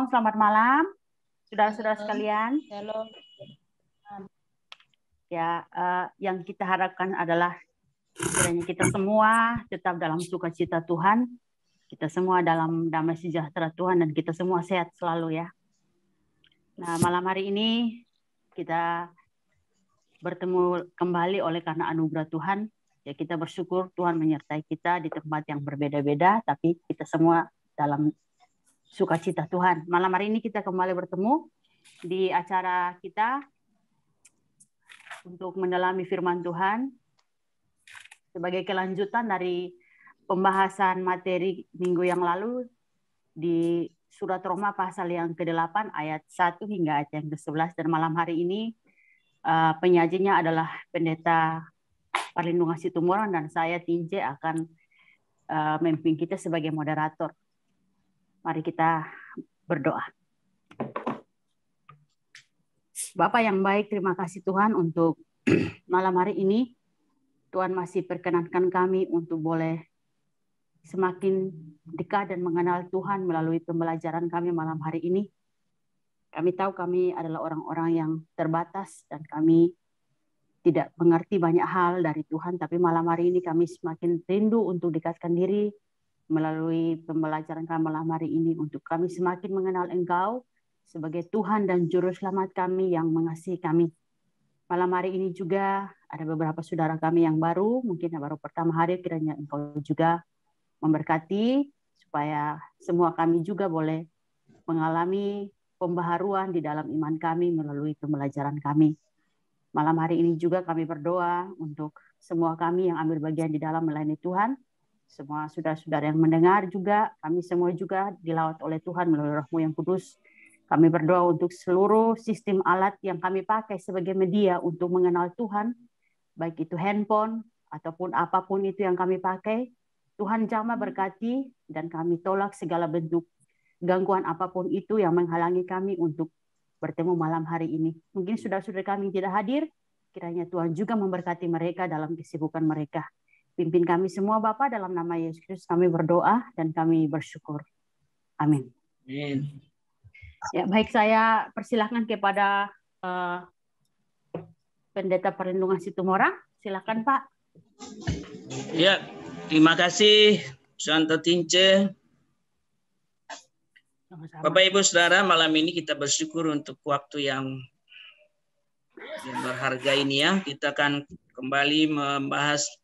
Shalom, selamat malam, saudara-saudara sekalian. Shalom. Ya, uh, yang kita harapkan adalah kiranya kita semua tetap dalam sukacita Tuhan, kita semua dalam damai sejahtera Tuhan, dan kita semua sehat selalu ya. Nah, malam hari ini kita bertemu kembali oleh karena anugerah Tuhan. Ya, kita bersyukur Tuhan menyertai kita di tempat yang berbeda-beda, tapi kita semua dalam sukacita Tuhan. Malam hari ini kita kembali bertemu di acara kita untuk mendalami firman Tuhan sebagai kelanjutan dari pembahasan materi minggu yang lalu di surat Roma pasal yang ke-8 ayat 1 hingga ayat yang ke-11 dan malam hari ini eh, penyajinya adalah pendeta Parlindungan Situmorang dan saya Tinje akan eh, memimpin kita sebagai moderator. Mari kita berdoa. Bapak yang baik, terima kasih Tuhan untuk malam hari ini. Tuhan masih perkenankan kami untuk boleh semakin dekat dan mengenal Tuhan melalui pembelajaran kami malam hari ini. Kami tahu kami adalah orang-orang yang terbatas dan kami tidak mengerti banyak hal dari Tuhan, tapi malam hari ini kami semakin rindu untuk dekatkan diri, melalui pembelajaran kami malam hari ini untuk kami semakin mengenal Engkau sebagai Tuhan dan Juru Selamat kami yang mengasihi kami. Malam hari ini juga ada beberapa saudara kami yang baru, mungkin yang baru pertama hari, kiranya Engkau juga memberkati supaya semua kami juga boleh mengalami pembaharuan di dalam iman kami melalui pembelajaran kami. Malam hari ini juga kami berdoa untuk semua kami yang ambil bagian di dalam melayani Tuhan, semua saudara-saudara yang mendengar juga, kami semua juga dilawat oleh Tuhan melalui rohmu yang kudus. Kami berdoa untuk seluruh sistem alat yang kami pakai sebagai media untuk mengenal Tuhan, baik itu handphone ataupun apapun itu yang kami pakai. Tuhan jamah berkati dan kami tolak segala bentuk gangguan apapun itu yang menghalangi kami untuk bertemu malam hari ini. Mungkin sudah sudah kami tidak hadir, kiranya Tuhan juga memberkati mereka dalam kesibukan mereka. Pimpin kami semua bapak dalam nama Yesus kami berdoa dan kami bersyukur. Amin. Amin. Ya, baik saya persilahkan kepada uh, Pendeta Perlindungan situ Situmorang. Silakan Pak. Ya, terima kasih Santo Tince. Bapak Ibu Saudara, malam ini kita bersyukur untuk waktu yang yang berharga ini ya. Kita akan kembali membahas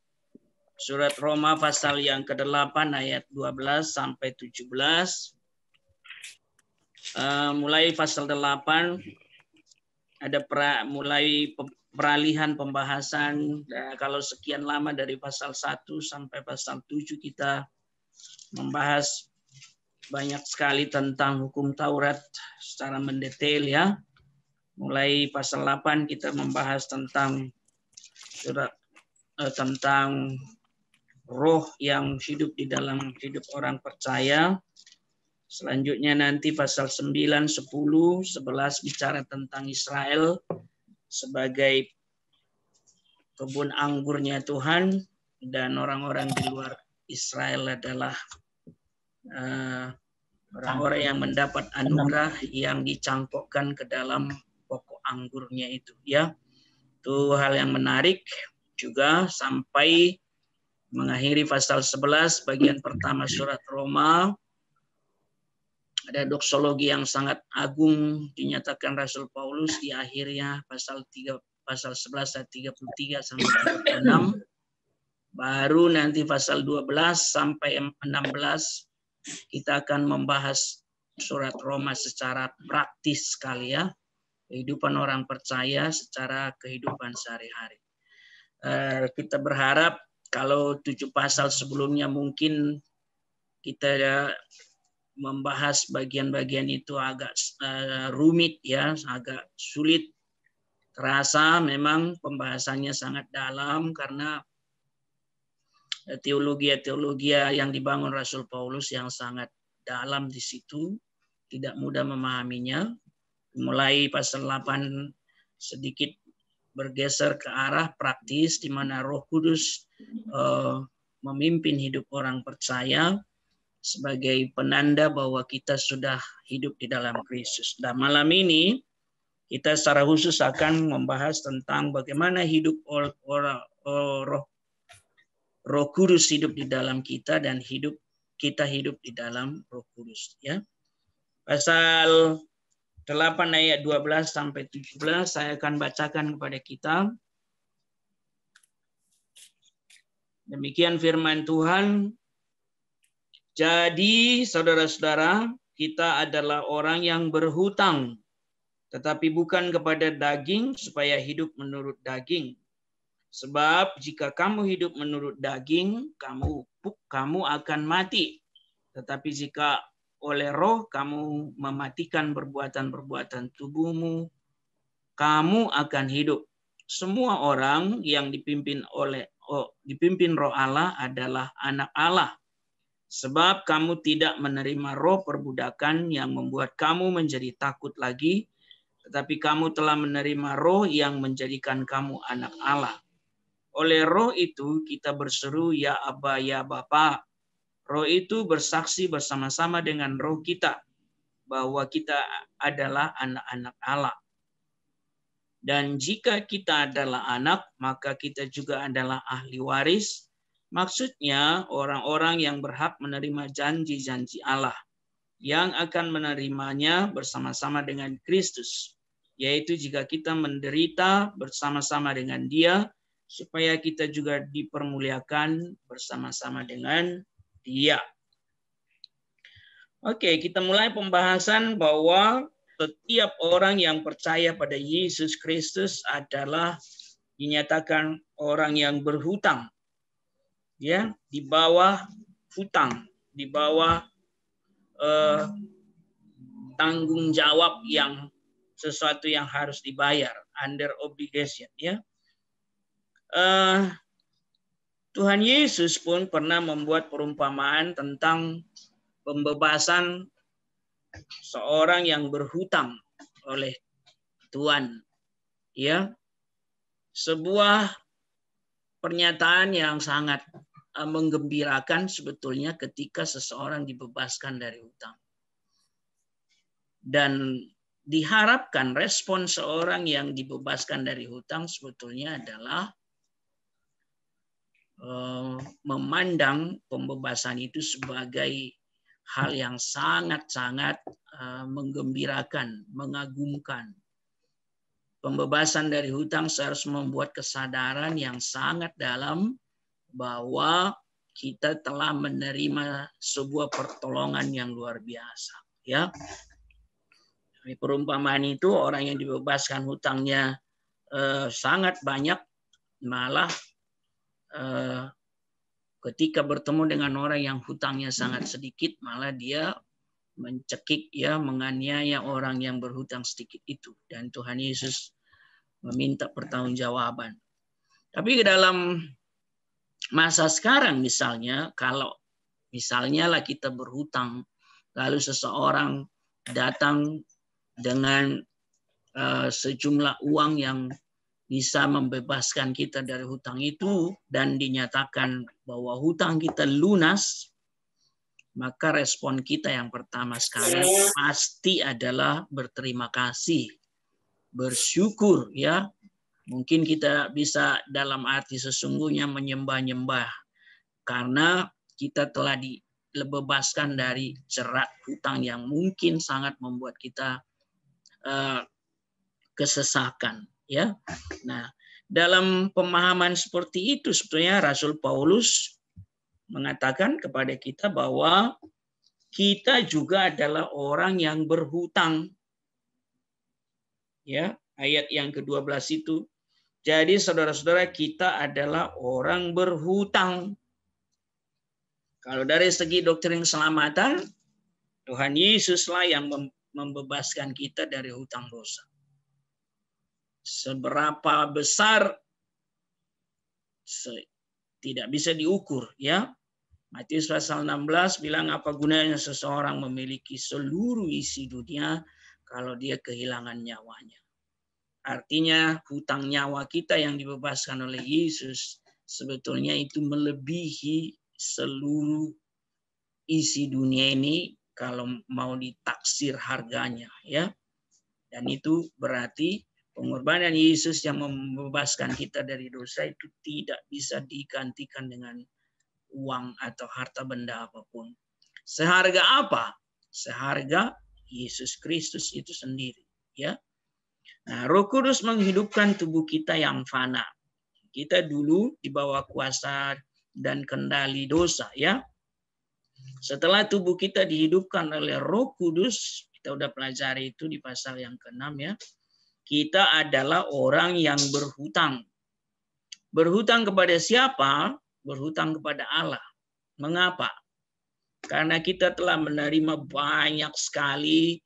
Surat Roma pasal yang ke-8 ayat 12 sampai 17. Uh, eh, mulai pasal 8 ada pra, mulai peralihan pembahasan nah, kalau sekian lama dari pasal 1 sampai pasal 7 kita membahas banyak sekali tentang hukum Taurat secara mendetail ya. Mulai pasal 8 kita membahas tentang surat eh, tentang roh yang hidup di dalam hidup orang percaya. Selanjutnya nanti pasal 9, 10, 11 bicara tentang Israel sebagai kebun anggurnya Tuhan dan orang-orang di luar Israel adalah orang eh, orang-orang yang mendapat anugerah yang dicangkokkan ke dalam pokok anggurnya itu ya. Itu hal yang menarik juga sampai mengakhiri pasal 11 bagian pertama surat Roma. Ada doksologi yang sangat agung dinyatakan Rasul Paulus di akhirnya pasal 3 pasal 11 ayat 33 sampai 36. Baru nanti pasal 12 sampai 16 kita akan membahas surat Roma secara praktis sekali ya. Kehidupan orang percaya secara kehidupan sehari-hari. Eh, kita berharap kalau tujuh pasal sebelumnya mungkin kita ya membahas bagian-bagian itu agak uh, rumit ya, agak sulit. Terasa memang pembahasannya sangat dalam karena eh, teologi-teologi yang dibangun Rasul Paulus yang sangat dalam di situ, tidak mudah memahaminya. Mulai pasal 8 sedikit bergeser ke arah praktis di mana Roh Kudus uh, memimpin hidup orang percaya sebagai penanda bahwa kita sudah hidup di dalam Kristus. Dan malam ini kita secara khusus akan membahas tentang bagaimana hidup orang roh Roh Kudus hidup di dalam kita dan hidup kita hidup di dalam Roh Kudus ya. Pasal 8 ayat 12 sampai 17 saya akan bacakan kepada kita. Demikian firman Tuhan. Jadi, saudara-saudara, kita adalah orang yang berhutang, tetapi bukan kepada daging, supaya hidup menurut daging. Sebab, jika kamu hidup menurut daging, kamu kamu akan mati. Tetapi jika oleh roh kamu mematikan perbuatan-perbuatan tubuhmu, kamu akan hidup. Semua orang yang dipimpin oleh Oh, dipimpin roh Allah adalah anak Allah. Sebab kamu tidak menerima roh perbudakan yang membuat kamu menjadi takut lagi, tetapi kamu telah menerima roh yang menjadikan kamu anak Allah. Oleh roh itu kita berseru, Ya Aba, Ya Bapa. Roh itu bersaksi bersama-sama dengan roh kita, bahwa kita adalah anak-anak Allah. Dan jika kita adalah anak, maka kita juga adalah ahli waris. Maksudnya orang-orang yang berhak menerima janji-janji Allah yang akan menerimanya bersama-sama dengan Kristus. Yaitu jika kita menderita bersama-sama dengan dia, supaya kita juga dipermuliakan bersama-sama dengan dia. Oke, kita mulai pembahasan bahwa setiap orang yang percaya pada Yesus Kristus adalah dinyatakan orang yang berhutang. Ya, di bawah hutang, di bawah eh, tanggung jawab yang sesuatu yang harus dibayar under obligation ya. Uh, Tuhan Yesus pun pernah membuat perumpamaan tentang pembebasan seorang yang berhutang oleh tuan Ya. Sebuah pernyataan yang sangat eh, menggembirakan sebetulnya ketika seseorang dibebaskan dari hutang. Dan diharapkan respon seorang yang dibebaskan dari hutang sebetulnya adalah eh, memandang pembebasan itu sebagai hal yang sangat-sangat eh, menggembirakan, mengagumkan. Pembebasan dari hutang harus membuat kesadaran yang sangat dalam bahwa kita telah menerima sebuah pertolongan yang luar biasa, ya. Di perumpamaan itu orang yang dibebaskan hutangnya eh, sangat banyak malah eh, ketika bertemu dengan orang yang hutangnya sangat sedikit malah dia mencekik ya menganiaya orang yang berhutang sedikit itu dan Tuhan Yesus meminta pertanggungjawaban. Tapi ke dalam masa sekarang misalnya kalau misalnya lah kita berhutang lalu seseorang datang dengan uh, sejumlah uang yang bisa membebaskan kita dari hutang itu dan dinyatakan bahwa hutang kita lunas, maka respon kita yang pertama sekali pasti adalah berterima kasih, bersyukur ya. Mungkin kita bisa dalam arti sesungguhnya menyembah-nyembah karena kita telah dibebaskan dari jerat hutang yang mungkin sangat membuat kita uh, kesesakan ya. Nah, dalam pemahaman seperti itu sebetulnya Rasul Paulus mengatakan kepada kita bahwa kita juga adalah orang yang berhutang. Ya, ayat yang ke-12 itu. Jadi saudara-saudara kita adalah orang berhutang. Kalau dari segi doktrin keselamatan, Tuhan Yesuslah yang membebaskan kita dari hutang dosa seberapa besar se tidak bisa diukur ya. Matius pasal 16 bilang apa gunanya seseorang memiliki seluruh isi dunia kalau dia kehilangan nyawanya. Artinya hutang nyawa kita yang dibebaskan oleh Yesus sebetulnya itu melebihi seluruh isi dunia ini kalau mau ditaksir harganya ya. Dan itu berarti Pengorbanan Yesus yang membebaskan kita dari dosa itu tidak bisa digantikan dengan uang atau harta benda apapun. Seharga apa? Seharga Yesus Kristus itu sendiri, ya. Nah, Roh Kudus menghidupkan tubuh kita yang fana. Kita dulu di bawah kuasa dan kendali dosa, ya. Setelah tubuh kita dihidupkan oleh Roh Kudus, kita udah pelajari itu di pasal yang ke-6 ya kita adalah orang yang berhutang. Berhutang kepada siapa? Berhutang kepada Allah. Mengapa? Karena kita telah menerima banyak sekali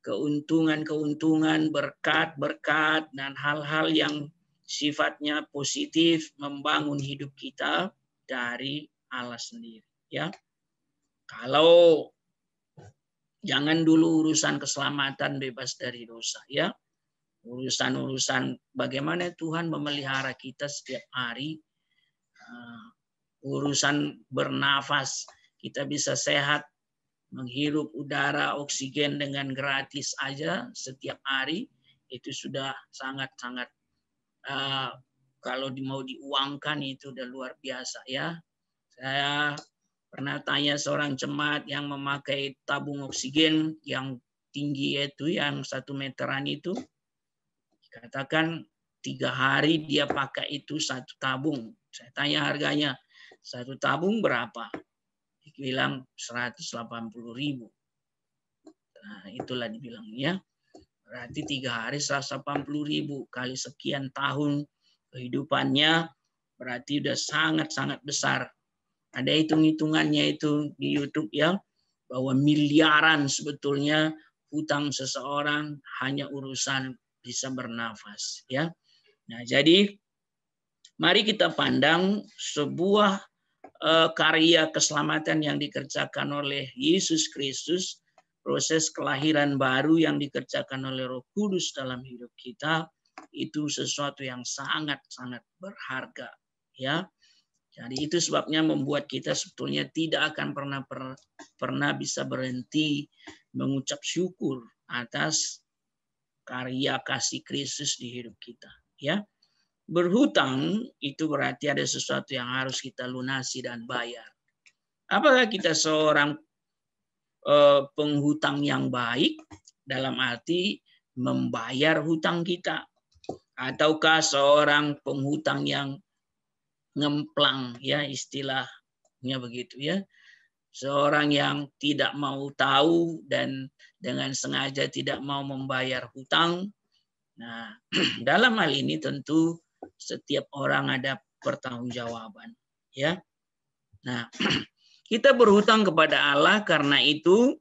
keuntungan-keuntungan, berkat-berkat, dan hal-hal yang sifatnya positif membangun hidup kita dari Allah sendiri. Ya, kalau jangan dulu urusan keselamatan bebas dari dosa. Ya, urusan-urusan bagaimana Tuhan memelihara kita setiap hari, ah, urusan bernafas, kita bisa sehat, menghirup udara oksigen dengan gratis aja setiap hari, itu sudah sangat-sangat ah, kalau mau diuangkan itu udah luar biasa ya. Saya pernah tanya seorang cemat yang memakai tabung oksigen yang tinggi itu yang satu meteran itu Katakan tiga hari dia pakai itu satu tabung. Saya tanya harganya, satu tabung berapa? Dibilang 180 ribu. Nah, itulah dibilangnya. Berarti tiga hari 180 ribu kali sekian tahun kehidupannya berarti sudah sangat-sangat besar. Ada hitung-hitungannya itu di YouTube ya, bahwa miliaran sebetulnya hutang seseorang hanya urusan bisa bernafas ya. Nah, jadi mari kita pandang sebuah uh, karya keselamatan yang dikerjakan oleh Yesus Kristus, proses kelahiran baru yang dikerjakan oleh Roh Kudus dalam hidup kita itu sesuatu yang sangat-sangat berharga ya. Jadi itu sebabnya membuat kita sebetulnya tidak akan pernah pernah bisa berhenti mengucap syukur atas karya kasih Kristus di hidup kita ya berhutang itu berarti ada sesuatu yang harus kita lunasi dan bayar apakah kita seorang eh, penghutang yang baik dalam arti membayar hutang kita ataukah seorang penghutang yang ngemplang ya istilahnya begitu ya seorang yang tidak mau tahu dan dengan sengaja tidak mau membayar hutang. Nah, dalam hal ini tentu setiap orang ada pertanggungjawaban, ya. Nah, kita berhutang kepada Allah karena itu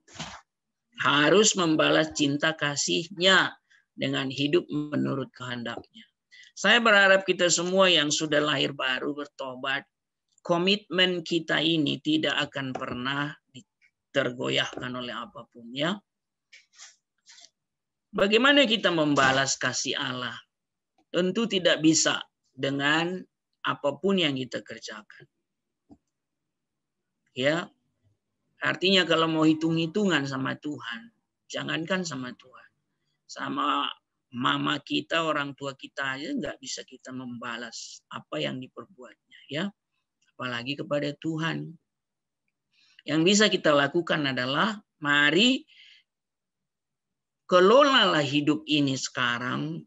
harus membalas cinta kasihnya dengan hidup menurut kehendaknya. Saya berharap kita semua yang sudah lahir baru bertobat komitmen kita ini tidak akan pernah tergoyahkan oleh apapun ya. Bagaimana kita membalas kasih Allah? Tentu tidak bisa dengan apapun yang kita kerjakan. Ya. Artinya kalau mau hitung-hitungan sama Tuhan, jangankan sama Tuhan. Sama mama kita, orang tua kita aja nggak bisa kita membalas apa yang diperbuatnya ya apalagi kepada Tuhan. Yang bisa kita lakukan adalah mari kelolalah hidup ini sekarang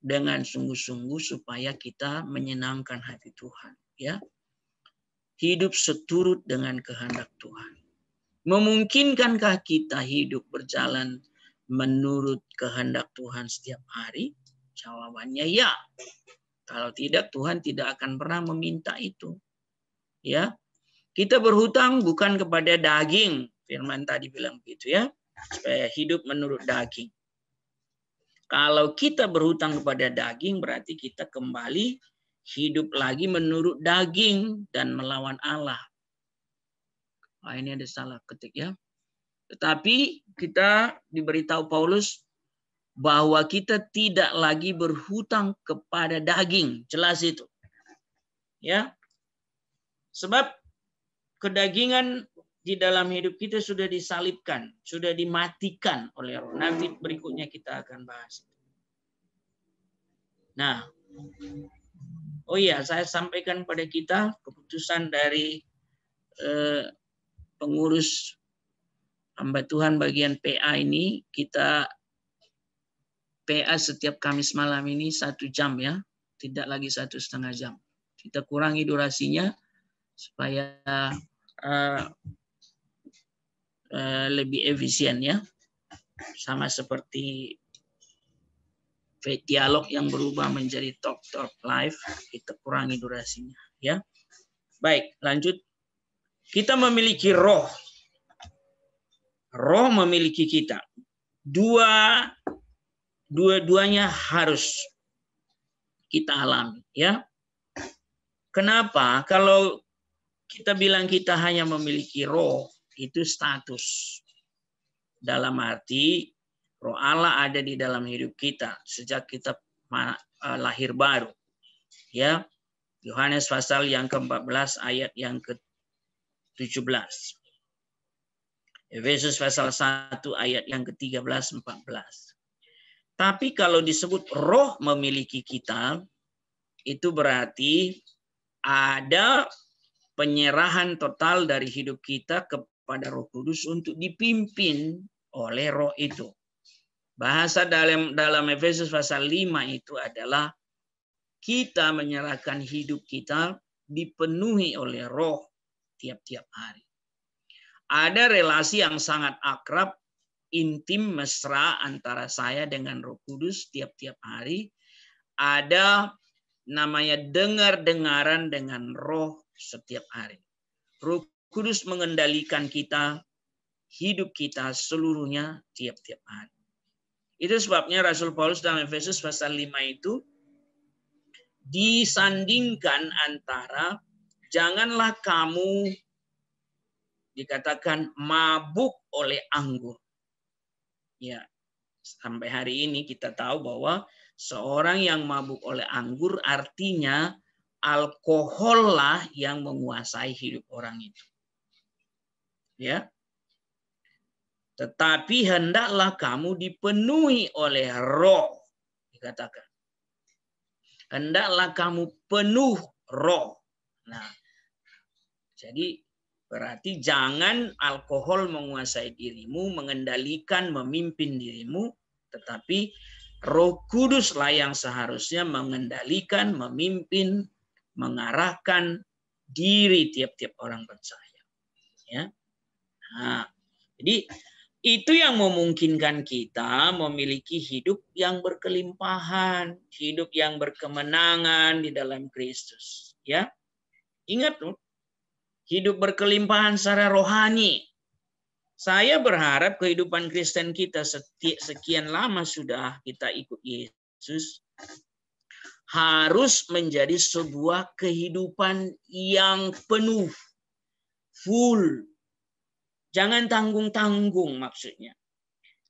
dengan sungguh-sungguh supaya kita menyenangkan hati Tuhan, ya. Hidup seturut dengan kehendak Tuhan. Memungkinkankah kita hidup berjalan menurut kehendak Tuhan setiap hari? Jawabannya ya. Kalau tidak, Tuhan tidak akan pernah meminta itu ya. Kita berhutang bukan kepada daging, firman tadi bilang begitu ya, supaya hidup menurut daging. Kalau kita berhutang kepada daging berarti kita kembali hidup lagi menurut daging dan melawan Allah. Nah, ini ada salah ketik ya. Tetapi kita diberitahu Paulus bahwa kita tidak lagi berhutang kepada daging. Jelas itu. Ya. Sebab kedagingan di dalam hidup kita sudah disalibkan, sudah dimatikan oleh roh. Nanti berikutnya kita akan bahas. Nah, oh iya, saya sampaikan pada kita keputusan dari eh, pengurus hamba Tuhan bagian PA ini, kita PA setiap Kamis malam ini satu jam ya, tidak lagi satu setengah jam. Kita kurangi durasinya, supaya uh, uh, lebih efisien ya sama seperti dialog yang berubah menjadi talk talk live kita kurangi durasinya ya baik lanjut kita memiliki roh roh memiliki kita dua dua-duanya harus kita alami ya kenapa kalau kita bilang kita hanya memiliki roh, itu status. Dalam arti, roh Allah ada di dalam hidup kita sejak kita eh, lahir baru. Ya, Yohanes pasal yang ke-14 ayat yang ke-17. Efesus pasal 1 ayat yang ke-13 14. Tapi kalau disebut roh memiliki kita, itu berarti ada penyerahan total dari hidup kita kepada Roh Kudus untuk dipimpin oleh Roh itu. Bahasa dalam dalam Efesus pasal 5 itu adalah kita menyerahkan hidup kita dipenuhi oleh Roh tiap-tiap hari. Ada relasi yang sangat akrab, intim, mesra antara saya dengan Roh Kudus tiap-tiap hari. Ada namanya dengar-dengaran dengan Roh setiap hari. Roh Kudus mengendalikan kita, hidup kita seluruhnya tiap-tiap hari. Itu sebabnya Rasul Paulus dalam Efesus pasal 5 itu disandingkan antara janganlah kamu dikatakan mabuk oleh anggur. Ya, sampai hari ini kita tahu bahwa seorang yang mabuk oleh anggur artinya alkohol yang menguasai hidup orang itu. Ya. Tetapi hendaklah kamu dipenuhi oleh roh, dikatakan. Hendaklah kamu penuh roh. Nah, jadi berarti jangan alkohol menguasai dirimu, mengendalikan, memimpin dirimu, tetapi Roh Kuduslah yang seharusnya mengendalikan, memimpin, mengarahkan diri tiap-tiap orang percaya. Ya. Nah, jadi itu yang memungkinkan kita memiliki hidup yang berkelimpahan, hidup yang berkemenangan di dalam Kristus. Ya, ingat tuh, hidup berkelimpahan secara rohani. Saya berharap kehidupan Kristen kita sekian lama sudah kita ikut Yesus, harus menjadi sebuah kehidupan yang penuh, full. Jangan tanggung-tanggung maksudnya.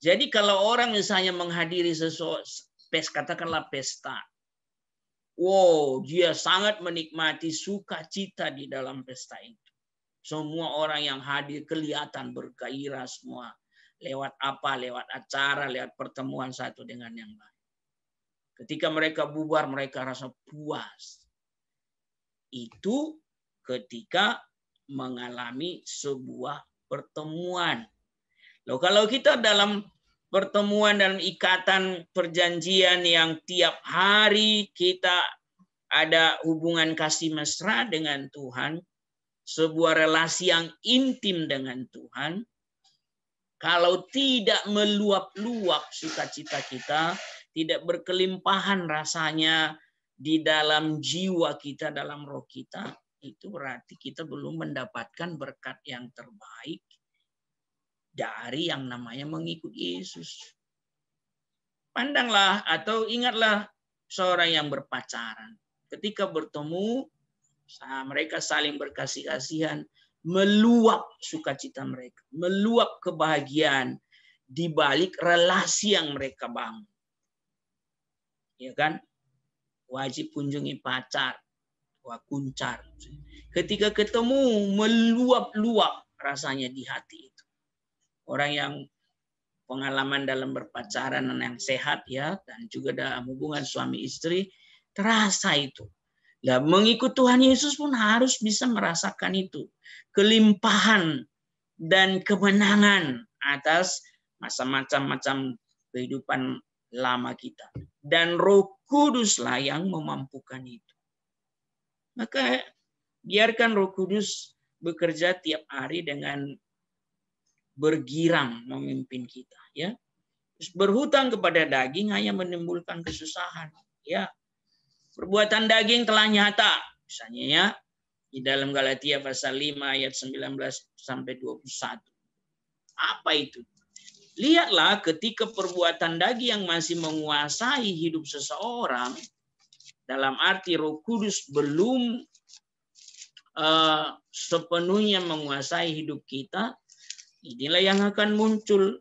Jadi kalau orang misalnya menghadiri sesuatu, katakanlah pesta. Wow, dia sangat menikmati sukacita di dalam pesta itu. Semua orang yang hadir kelihatan bergairah semua. Lewat apa? Lewat acara, lewat pertemuan satu dengan yang lain. Ketika mereka bubar, mereka rasa puas. Itu ketika mengalami sebuah pertemuan. Loh, kalau kita dalam pertemuan dan ikatan perjanjian yang tiap hari kita ada hubungan kasih mesra dengan Tuhan, sebuah relasi yang intim dengan Tuhan, kalau tidak meluap-luap sukacita kita, tidak berkelimpahan rasanya di dalam jiwa kita, dalam roh kita, itu berarti kita belum mendapatkan berkat yang terbaik dari yang namanya mengikuti Yesus. Pandanglah atau ingatlah seorang yang berpacaran. Ketika bertemu, mereka saling berkasih-kasihan, meluap sukacita mereka, meluap kebahagiaan di balik relasi yang mereka bangun ya kan? Wajib kunjungi pacar, wah kuncar. Ketika ketemu meluap-luap rasanya di hati itu. Orang yang pengalaman dalam berpacaran dan yang sehat ya dan juga dalam hubungan suami istri terasa itu. Nah, mengikut Tuhan Yesus pun harus bisa merasakan itu. Kelimpahan dan kemenangan atas masa macam-macam kehidupan lama kita dan Roh Kuduslah yang memampukan itu. Maka biarkan Roh Kudus bekerja tiap hari dengan bergirang memimpin kita ya. berhutang kepada daging hanya menimbulkan kesusahan ya. Perbuatan daging telah nyata misalnya ya di dalam Galatia pasal 5 ayat 19 sampai 21. Apa itu? Lihatlah ketika perbuatan daging yang masih menguasai hidup seseorang, dalam arti roh kudus belum uh, sepenuhnya menguasai hidup kita, inilah yang akan muncul.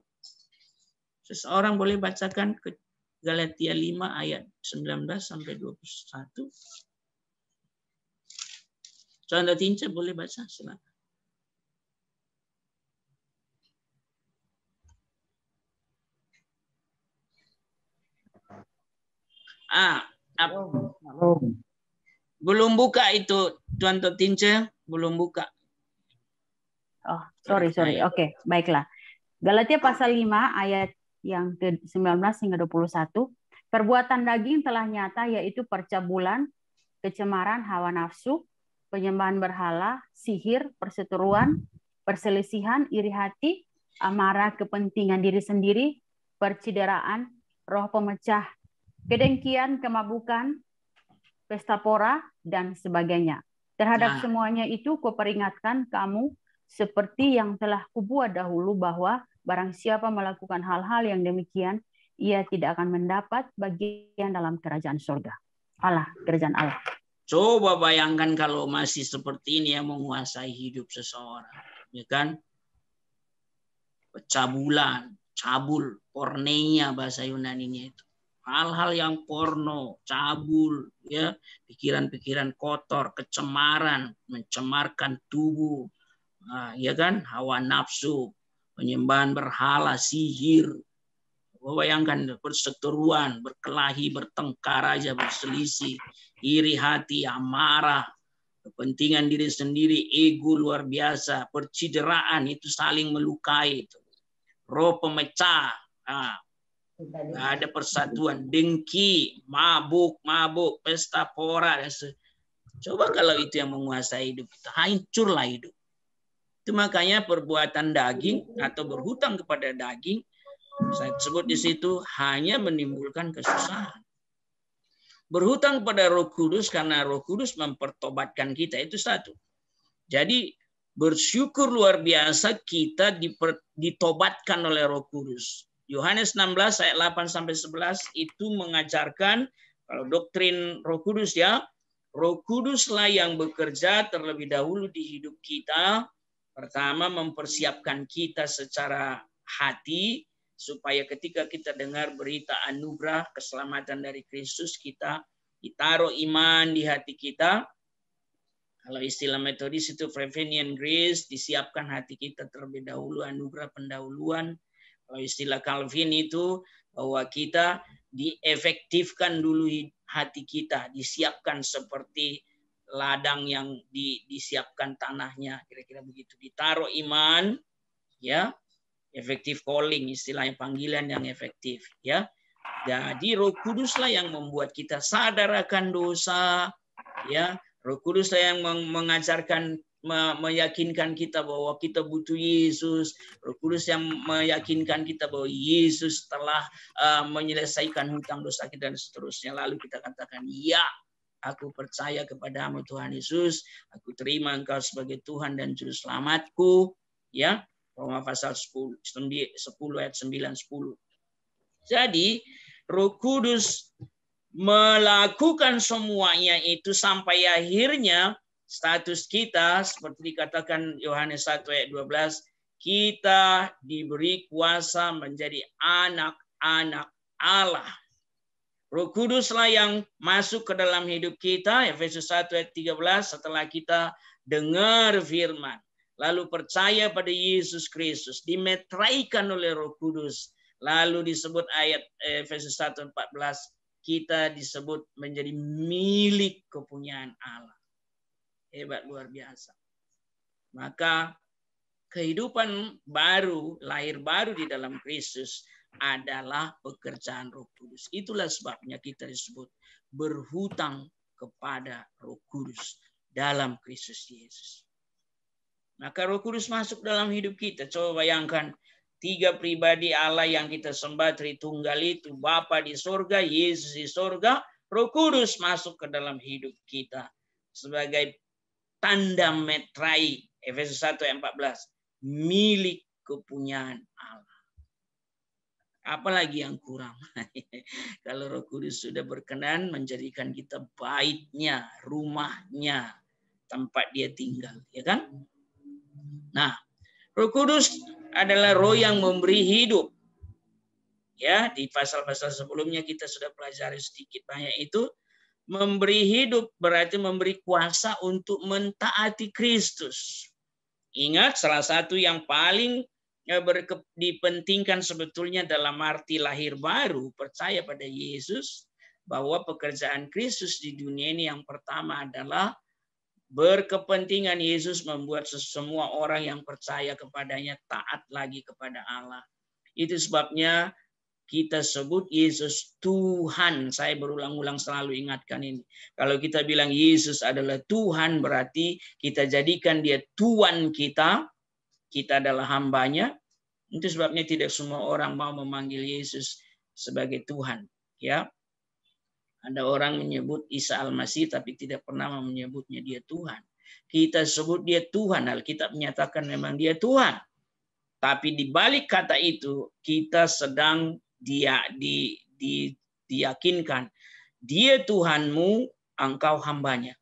Seseorang boleh bacakan ke Galatia 5 ayat 19 sampai 21. Contoh tinca boleh baca silakan. Ah, belum, belum. buka itu Tuan Tince, belum buka. Oh, sorry, sorry. Oke, okay, baiklah. Galatia pasal 5 ayat yang ke-19 hingga 21. Perbuatan daging telah nyata yaitu percabulan, kecemaran hawa nafsu, penyembahan berhala, sihir, perseteruan, perselisihan, iri hati, amarah, kepentingan diri sendiri, percideraan, roh pemecah, kedengkian, kemabukan, pesta pora, dan sebagainya. Terhadap nah. semuanya itu kuperingatkan kamu seperti yang telah kubuat dahulu bahwa barang siapa melakukan hal-hal yang demikian, ia tidak akan mendapat bagian dalam kerajaan surga. Allah, kerajaan Allah. Coba bayangkan kalau masih seperti ini yang menguasai hidup seseorang, ya kan? Pecabulan, cabul, porneia bahasa Yunani-nya itu hal-hal yang porno, cabul, ya, pikiran-pikiran kotor, kecemaran, mencemarkan tubuh, nah, ya kan, hawa nafsu, penyembahan berhala, sihir, bayangkan perseteruan, berkelahi, bertengkar aja, berselisih, iri hati, amarah, kepentingan diri sendiri, ego luar biasa, percideraan itu saling melukai itu. Roh pemecah, nah, Nggak ada persatuan, dengki, mabuk, mabuk, pesta pora. Coba kalau itu yang menguasai hidup kita, hancurlah hidup. Itu makanya perbuatan daging atau berhutang kepada daging, saya sebut di situ hanya menimbulkan kesusahan. Berhutang kepada Roh Kudus karena Roh Kudus mempertobatkan kita itu satu. Jadi bersyukur luar biasa kita ditobatkan oleh Roh Kudus. Yohanes 16 ayat 8 sampai 11 itu mengajarkan kalau doktrin Roh Kudus ya, Roh Kuduslah yang bekerja terlebih dahulu di hidup kita. Pertama mempersiapkan kita secara hati supaya ketika kita dengar berita anugerah keselamatan dari Kristus kita ditaruh iman di hati kita. Kalau istilah metodis itu prevenient Grace, disiapkan hati kita terlebih dahulu anugerah pendahuluan istilah Calvin itu bahwa kita diefektifkan dulu hati kita, disiapkan seperti ladang yang di, disiapkan tanahnya, kira-kira begitu. Ditaruh iman, ya, efektif calling, istilahnya panggilan yang efektif, ya. Jadi Roh Kuduslah yang membuat kita sadar akan dosa, ya. Roh Kuduslah yang mengajarkan meyakinkan kita bahwa kita butuh Yesus, Roh Kudus yang meyakinkan kita bahwa Yesus telah uh, menyelesaikan hutang dosa kita dan seterusnya. Lalu kita katakan, "Ya, aku percaya kepadamu Tuhan Yesus, aku terima Engkau sebagai Tuhan dan juru selamatku." Ya, Roma pasal 10, 10 ayat 9 10. Jadi, Roh Kudus melakukan semuanya itu sampai akhirnya status kita seperti dikatakan Yohanes 1 ayat 12, kita diberi kuasa menjadi anak-anak Allah. Roh Kuduslah yang masuk ke dalam hidup kita, Efesus 1 ayat 13, setelah kita dengar firman, lalu percaya pada Yesus Kristus, dimetraikan oleh Roh Kudus, lalu disebut ayat eh, Efesus 1 14, kita disebut menjadi milik kepunyaan Allah hebat luar biasa. Maka kehidupan baru, lahir baru di dalam Kristus adalah pekerjaan Roh Kudus. Itulah sebabnya kita disebut berhutang kepada Roh Kudus dalam Kristus Yesus. Maka Roh Kudus masuk dalam hidup kita. Coba bayangkan tiga pribadi Allah yang kita sembah Tritunggal itu, Bapa di sorga, Yesus di sorga, Roh Kudus masuk ke dalam hidup kita sebagai tanda metrai Efesus 1 ayat 14 milik kepunyaan Allah. Apalagi yang kurang. Kalau Roh Kudus sudah berkenan menjadikan kita baitnya, rumahnya, tempat dia tinggal, ya kan? Nah, Roh Kudus adalah roh yang memberi hidup. Ya, di pasal-pasal sebelumnya kita sudah pelajari sedikit banyak itu Memberi hidup berarti memberi kuasa untuk mentaati Kristus. Ingat salah satu yang paling eh, dipentingkan sebetulnya dalam arti lahir baru percaya pada Yesus bahwa pekerjaan Kristus di dunia ini yang pertama adalah berkepentingan Yesus membuat semua orang yang percaya kepadanya taat lagi kepada Allah. Itu sebabnya kita sebut Yesus Tuhan. Saya berulang-ulang selalu ingatkan ini. Kalau kita bilang Yesus adalah Tuhan, berarti kita jadikan dia Tuhan kita. Kita adalah hambanya. Itu sebabnya tidak semua orang mau memanggil Yesus sebagai Tuhan. Ya, Ada orang menyebut Isa Al-Masih, tapi tidak pernah menyebutnya dia Tuhan. Kita sebut dia Tuhan. Alkitab menyatakan memang dia Tuhan. Tapi di balik kata itu, kita sedang dia di, di, diyakinkan dia Tuhanmu engkau hambanya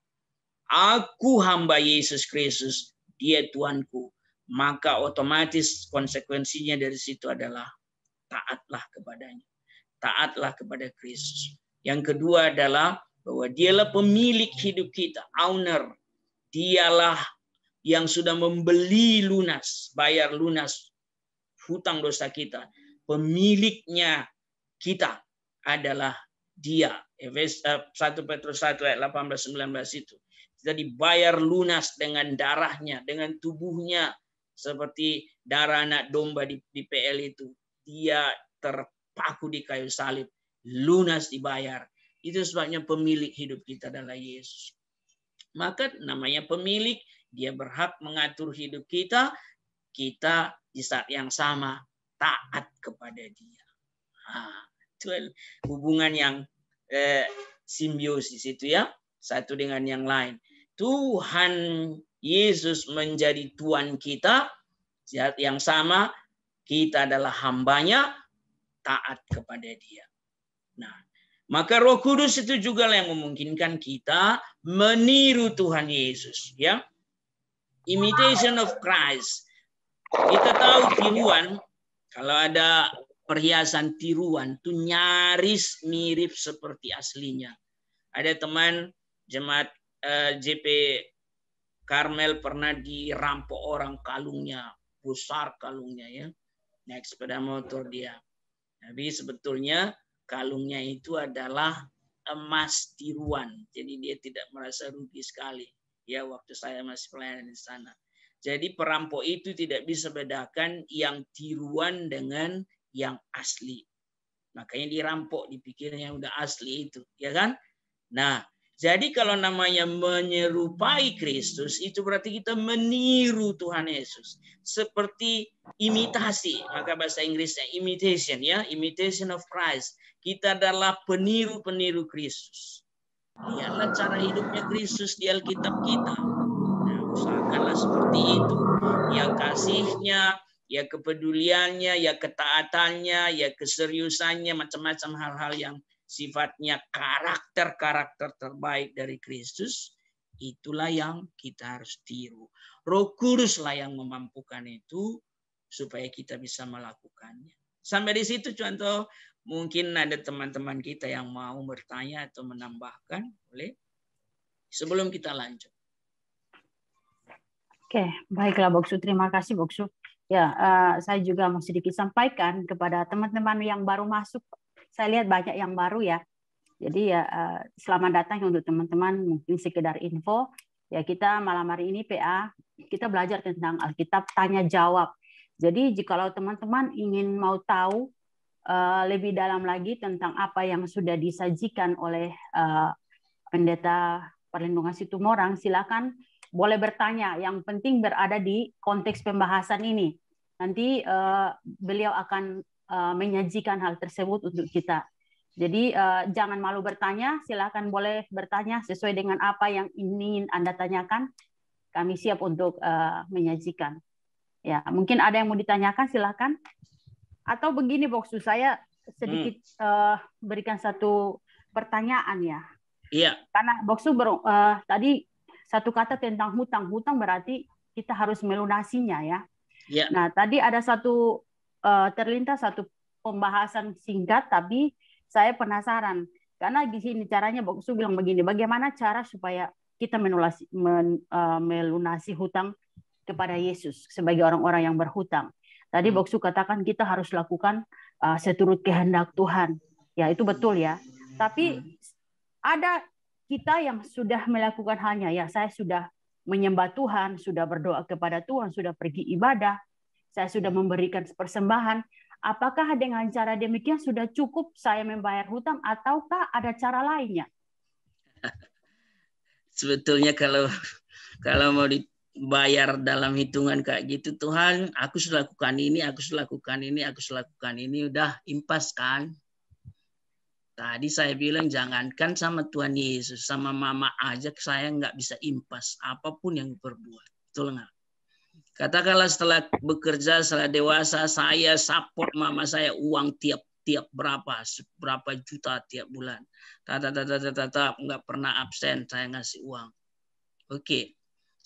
aku hamba Yesus Kristus dia Tuhanku maka otomatis konsekuensinya dari situ adalah taatlah kepadanya taatlah kepada Kristus yang kedua adalah bahwa dialah pemilik hidup kita owner dialah yang sudah membeli lunas bayar lunas hutang dosa kita pemiliknya kita adalah dia. Efes 1 eh, Petrus 1 ayat 18 19 itu. Kita dibayar lunas dengan darahnya, dengan tubuhnya seperti darah anak domba di, di PL itu. Dia terpaku di kayu salib, lunas dibayar. Itu sebabnya pemilik hidup kita adalah Yesus. Maka namanya pemilik, dia berhak mengatur hidup kita, kita di saat yang sama taat kepada dia. itu hubungan yang eh, simbiosis itu ya, satu dengan yang lain. Tuhan Yesus menjadi Tuhan kita, ya, yang sama kita adalah hambanya, taat kepada dia. Nah, maka Roh Kudus itu juga yang memungkinkan kita meniru Tuhan Yesus, ya. Imitation of Christ. Kita tahu tiruan kalau ada perhiasan tiruan tuh nyaris mirip seperti aslinya. Ada teman jemaat eh, JP Karmel pernah dirampok orang kalungnya, besar kalungnya ya. Naik sepeda motor dia. Tapi sebetulnya kalungnya itu adalah emas tiruan. Jadi dia tidak merasa rugi sekali. Ya waktu saya masih pelayanan di sana. Jadi perampok itu tidak bisa bedakan yang tiruan dengan yang asli. Makanya dirampok dipikirnya udah asli itu, ya kan? Nah, jadi kalau namanya menyerupai Kristus itu berarti kita meniru Tuhan Yesus seperti imitasi, maka bahasa Inggrisnya imitation ya, imitation of Christ. Kita adalah peniru-peniru Kristus. Lihatlah cara hidupnya Kristus di Alkitab kita bukanlah seperti itu. Ya kasihnya, ya kepeduliannya, ya ketaatannya, ya keseriusannya, macam-macam hal-hal yang sifatnya karakter-karakter terbaik dari Kristus, itulah yang kita harus tiru. Roh Kuduslah yang memampukan itu supaya kita bisa melakukannya. Sampai di situ contoh mungkin ada teman-teman kita yang mau bertanya atau menambahkan, boleh? Sebelum kita lanjut. Oke, baiklah Boksu. Terima kasih Boksu. Ya, uh, saya juga mau sedikit sampaikan kepada teman-teman yang baru masuk. Saya lihat banyak yang baru ya. Jadi ya uh, selamat datang untuk teman-teman mungkin sekedar info ya kita malam hari ini PA kita belajar tentang Alkitab tanya jawab. Jadi jikalau teman-teman ingin mau tahu uh, lebih dalam lagi tentang apa yang sudah disajikan oleh uh, pendeta perlindungan situ morang, silakan boleh bertanya. Yang penting berada di konteks pembahasan ini. Nanti uh, beliau akan uh, menyajikan hal tersebut untuk kita. Jadi uh, jangan malu bertanya, silahkan boleh bertanya sesuai dengan apa yang ingin Anda tanyakan. Kami siap untuk uh, menyajikan. Ya, mungkin ada yang mau ditanyakan, silahkan. Atau begini, Boksu, saya sedikit hmm. uh, berikan satu pertanyaan ya. Iya. Karena Boksu uh, tadi satu kata tentang hutang. Hutang berarti kita harus melunasinya ya. Yeah. Nah, tadi ada satu uh, terlintas satu pembahasan singkat tapi saya penasaran karena di sini caranya Boksu bilang begini, bagaimana cara supaya kita menulasi, men, uh, melunasi hutang kepada Yesus sebagai orang-orang yang berhutang. Tadi hmm. Boksu katakan kita harus lakukan uh, seturut kehendak Tuhan. Ya, itu betul ya. Tapi hmm. ada kita yang sudah melakukan halnya, ya saya sudah menyembah Tuhan, sudah berdoa kepada Tuhan, sudah pergi ibadah, saya sudah memberikan persembahan, apakah dengan cara demikian sudah cukup saya membayar hutang ataukah ada cara lainnya? Sebetulnya kalau kalau mau dibayar dalam hitungan kayak gitu Tuhan, aku sudah lakukan ini, aku sudah lakukan ini, aku sudah lakukan ini, udah impas kan? Tadi saya bilang jangankan sama Tuhan Yesus, sama mama aja saya nggak bisa impas apapun yang berbuat. Betul nggak? Katakanlah setelah bekerja, setelah dewasa, saya support mama saya uang tiap tiap berapa berapa juta tiap bulan. Tata tata tata tata nggak pernah absen saya ngasih uang. Oke. Okay.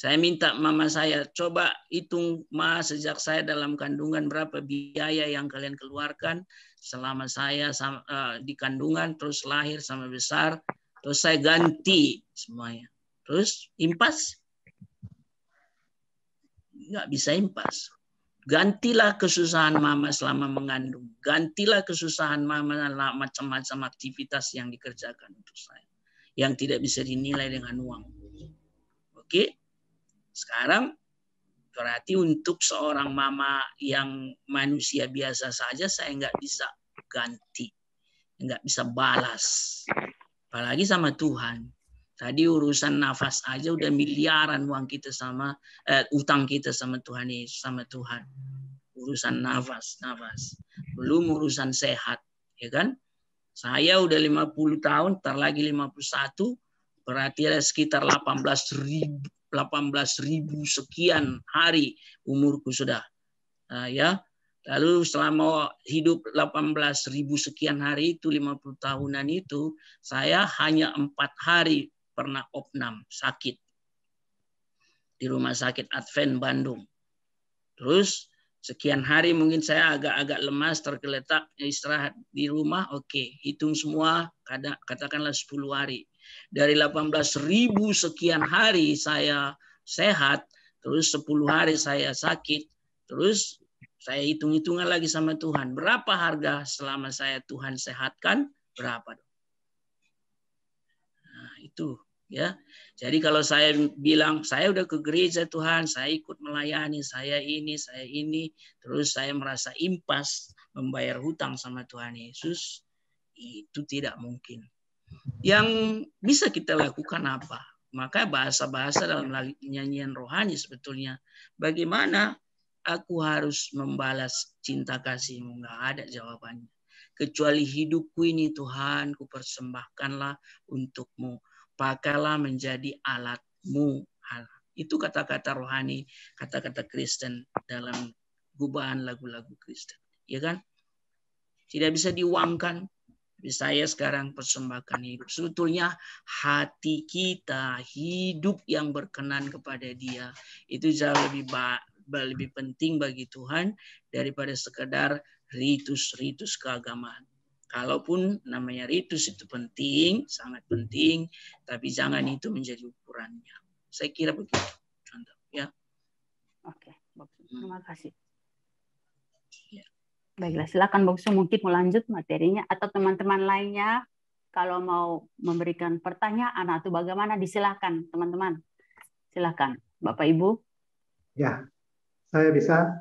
Saya minta mama saya, coba hitung ma sejak saya dalam kandungan berapa biaya yang kalian keluarkan selama saya eh, di kandungan, terus lahir sama besar, terus saya ganti semuanya. Terus impas? Nggak bisa impas. Gantilah kesusahan mama selama mengandung. Gantilah kesusahan mama macam-macam aktivitas yang dikerjakan untuk saya. Yang tidak bisa dinilai dengan uang. Oke? Okay? Sekarang berarti untuk seorang mama yang manusia biasa saja saya nggak bisa ganti, nggak bisa balas. Apalagi sama Tuhan. Tadi urusan nafas aja udah miliaran uang kita sama eh, utang kita sama Tuhan Yesus sama Tuhan. Urusan nafas, nafas. Belum urusan sehat, ya kan? Saya udah 50 tahun, ntar lagi 51, berarti ada sekitar 18 ribu, 18 ribu sekian hari umurku sudah. Nah, ya. Lalu selama hidup 18 ribu sekian hari itu 50 tahunan itu saya hanya empat hari pernah opnam sakit di rumah sakit Advent Bandung. Terus sekian hari mungkin saya agak-agak lemas tergeletak istirahat di rumah oke okay. hitung semua katakanlah 10 hari dari 18 sekian hari saya sehat, terus 10 hari saya sakit, terus saya hitung-hitungan lagi sama Tuhan. Berapa harga selama saya Tuhan sehatkan? Berapa? Nah, itu ya. Jadi kalau saya bilang saya udah ke gereja Tuhan, saya ikut melayani, saya ini, saya ini, terus saya merasa impas membayar hutang sama Tuhan Yesus, itu tidak mungkin yang bisa kita lakukan apa? Maka bahasa-bahasa dalam nyanyian rohani sebetulnya bagaimana aku harus membalas cinta kasihmu nggak ada jawabannya kecuali hidupku ini Tuhan kupersembahkanlah untukmu pakailah menjadi alatmu itu kata-kata rohani kata-kata Kristen dalam gubahan lagu-lagu Kristen ya kan tidak bisa diuangkan saya sekarang persembahkan hidup. Sebetulnya hati kita, hidup yang berkenan kepada Dia itu jauh lebih lebih penting bagi Tuhan daripada sekedar ritus-ritus keagamaan. Kalaupun namanya ritus itu penting, sangat penting, tapi jangan itu menjadi ukurannya. Saya kira begitu. Contoh, ya. Oke, hmm. Terima kasih. Baiklah, silakan Bung Su mungkin melanjut materinya atau teman-teman lainnya kalau mau memberikan pertanyaan atau bagaimana disilahkan teman-teman. Silakan Bapak Ibu. Ya, saya bisa.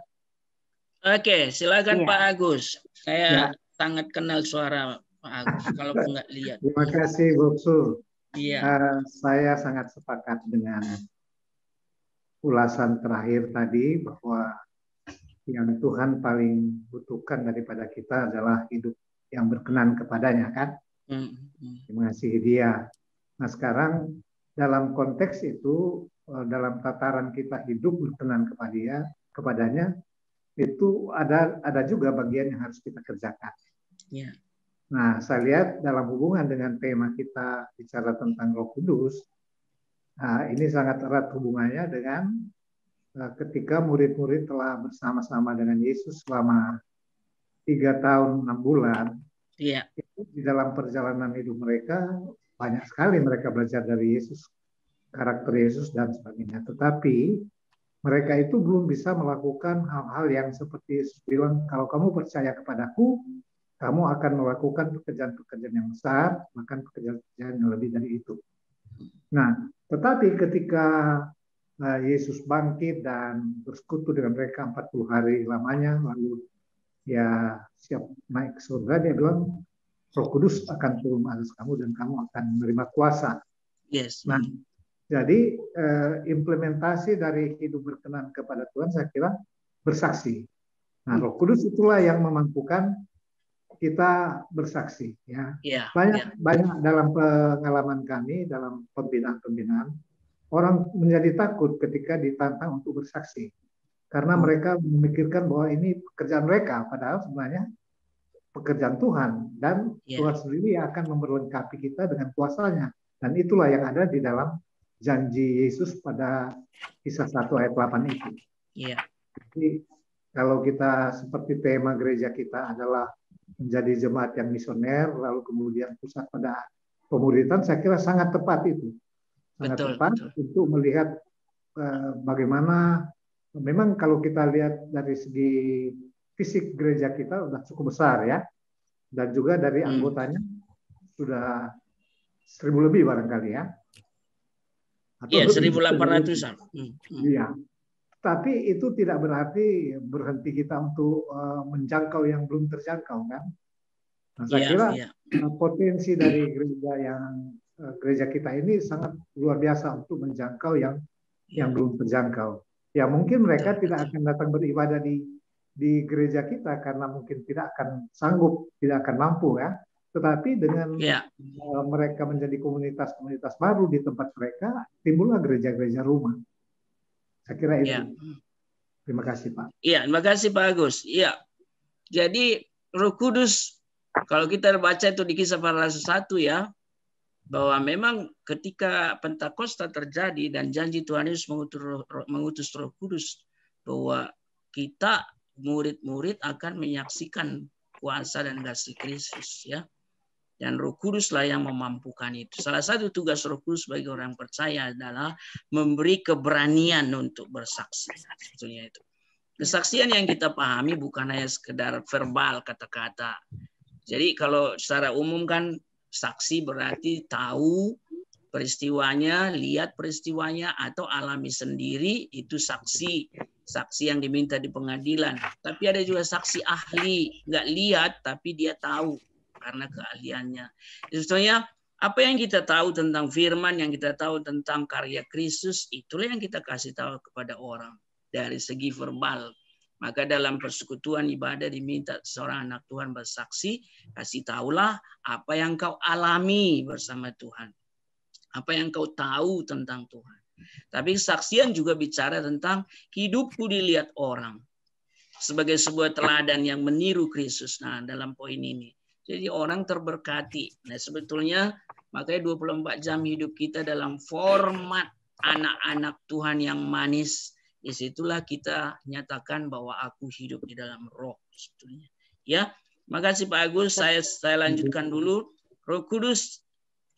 Oke, silakan ya. Pak Agus. Saya ya. sangat kenal suara Pak Agus kalau nggak lihat. Terima kasih Bung Su. Iya. Uh, saya sangat sepakat dengan ulasan terakhir tadi bahwa yang Tuhan paling butuhkan daripada kita adalah hidup yang berkenan kepadanya kan mengasihi hmm, hmm. dia nah sekarang dalam konteks itu eh, dalam tataran kita hidup berkenan kepada dia kepadanya itu ada ada juga bagian yang harus kita kerjakan yeah. nah saya lihat dalam hubungan dengan tema kita bicara tentang Roh Kudus nah, ini sangat erat hubungannya dengan Eh, ketika murid-murid telah bersama-sama dengan Yesus selama tiga tahun enam bulan, iya. itu di dalam perjalanan hidup mereka banyak sekali mereka belajar dari Yesus, karakter Yesus dan sebagainya. Tetapi mereka itu belum bisa melakukan hal-hal yang seperti Yesus bilang, kalau kamu percaya kepadaku, kamu akan melakukan pekerjaan-pekerjaan yang besar, bahkan pekerjaan-pekerjaan yang lebih dari itu. Nah, tetapi ketika Nah, Yesus bangkit dan bersekutu dengan mereka 40 hari lamanya lalu ya siap naik ke surga dia bilang Roh Kudus akan turun atas kamu dan kamu akan menerima kuasa. Yes. Nah, jadi eh, implementasi dari hidup berkenan kepada Tuhan saya kira bersaksi. Nah, Roh Kudus itulah yang memampukan kita bersaksi ya. Yeah, banyak yeah. banyak dalam pengalaman kami dalam pembinaan-pembinaan Orang menjadi takut ketika ditantang untuk bersaksi karena hmm. mereka memikirkan bahwa ini pekerjaan mereka padahal sebenarnya pekerjaan Tuhan dan yeah. Tuhan sendiri akan memperlengkapi kita dengan kuasanya dan itulah yang ada di dalam janji Yesus pada kisah 1 ayat 8 itu. Yeah. Jadi kalau kita seperti tema gereja kita adalah menjadi jemaat yang misioner lalu kemudian pusat pada pemuritan saya kira sangat tepat itu sangat betul, tepat betul. untuk melihat uh, bagaimana memang kalau kita lihat dari segi fisik gereja kita sudah cukup besar ya dan juga dari hmm. anggotanya hmm. sudah seribu lebih barangkali ya atau Iya, delapan ratusan hmm, hmm. Iya. Tapi itu tidak berarti berhenti kita untuk uh, menjangkau yang belum terjangkau, kan? Nah, saya iya, kira iya. Eh, potensi dari gereja yang Eh, gereja kita ini sangat luar biasa untuk menjangkau yang yang belum terjangkau. Ya mungkin mereka tidak akan datang beribadah di di gereja kita karena mungkin tidak akan sanggup, tidak akan mampu ya. Tetapi dengan ya. Eh, mereka menjadi komunitas-komunitas baru di tempat mereka, timbullah gereja-gereja rumah. Saya kira itu. Ya. Terima kasih Pak. Iya, terima kasih Pak Agus. Iya. Jadi Roh Kudus kalau kita baca itu di kisah para rasul satu ya, bahwa memang ketika Pentakosta terjadi dan janji Tuhan Yesus mengutus, mengutus Roh Kudus bahwa kita murid-murid akan menyaksikan kuasa dan kasih Kristus ya. Dan Roh Kuduslah yang memampukan itu. Salah satu tugas Roh Kudus bagi orang yang percaya adalah memberi keberanian untuk bersaksi. Sebetulnya itu. Kesaksian yang kita pahami bukan hanya sekedar verbal kata-kata. Jadi kalau secara umum kan Saksi berarti tahu peristiwanya, lihat peristiwanya, atau alami sendiri itu saksi. Saksi yang diminta di pengadilan. Tapi ada juga saksi ahli, nggak lihat tapi dia tahu karena keahliannya. Sebetulnya apa yang kita tahu tentang firman, yang kita tahu tentang karya Kristus, itulah yang kita kasih tahu kepada orang dari segi verbal, maka dalam persekutuan ibadah diminta seorang anak Tuhan bersaksi, kasih tahulah apa yang kau alami bersama Tuhan. Apa yang kau tahu tentang Tuhan. Tapi kesaksian juga bicara tentang hidupku dilihat orang. Sebagai sebuah teladan yang meniru Kristus. Nah, dalam poin ini. Jadi orang terberkati. Nah, sebetulnya makanya 24 jam hidup kita dalam format anak-anak Tuhan yang manis disitulah kita nyatakan bahwa aku hidup di dalam roh. sebetulnya Ya, makasih Pak Agus. Saya saya lanjutkan dulu. Roh Kudus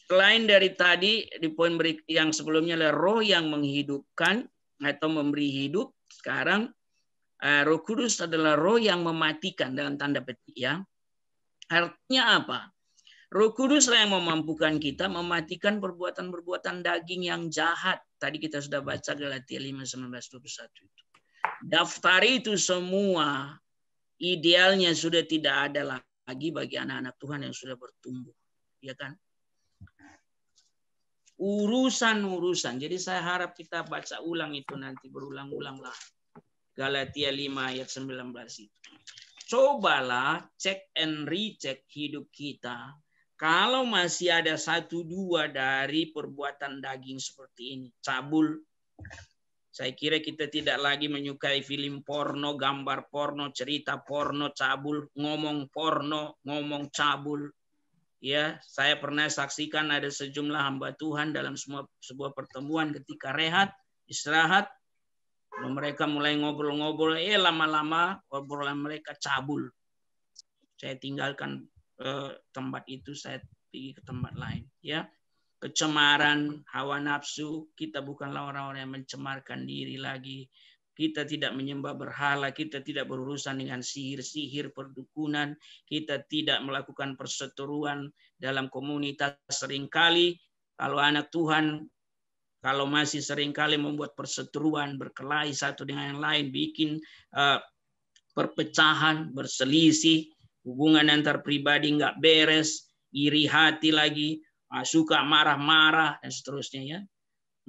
selain dari tadi di poin yang sebelumnya adalah roh yang menghidupkan atau memberi hidup. Sekarang eh, Roh Kudus adalah roh yang mematikan dalam tanda petik ya. Artinya apa? Roh Kuduslah yang memampukan kita mematikan perbuatan-perbuatan daging yang jahat. Tadi kita sudah baca Galatia 5, 21 itu. Daftar itu semua idealnya sudah tidak ada lagi bagi anak-anak Tuhan yang sudah bertumbuh. Ya kan? Urusan-urusan. Jadi saya harap kita baca ulang itu nanti berulang-ulang lah. Galatia 5 ayat 19 itu. Cobalah cek and recheck hidup kita kalau masih ada satu dua dari perbuatan daging seperti ini, cabul, saya kira kita tidak lagi menyukai film porno, gambar porno, cerita porno, cabul, ngomong porno, ngomong cabul. Ya, saya pernah saksikan ada sejumlah hamba Tuhan dalam semua sebuah pertemuan ketika rehat, istirahat, mereka mulai ngobrol-ngobrol, eh lama-lama obrolan mereka cabul. Saya tinggalkan tempat itu saya pergi ke tempat lain ya kecemaran hawa nafsu kita bukanlah orang-orang yang mencemarkan diri lagi kita tidak menyembah berhala, kita tidak berurusan dengan sihir-sihir perdukunan, kita tidak melakukan perseteruan dalam komunitas seringkali. Kalau anak Tuhan, kalau masih seringkali membuat perseteruan, berkelahi satu dengan yang lain, bikin uh, perpecahan, berselisih, hubungan antar pribadi nggak beres, iri hati lagi, ah, suka marah-marah dan seterusnya ya.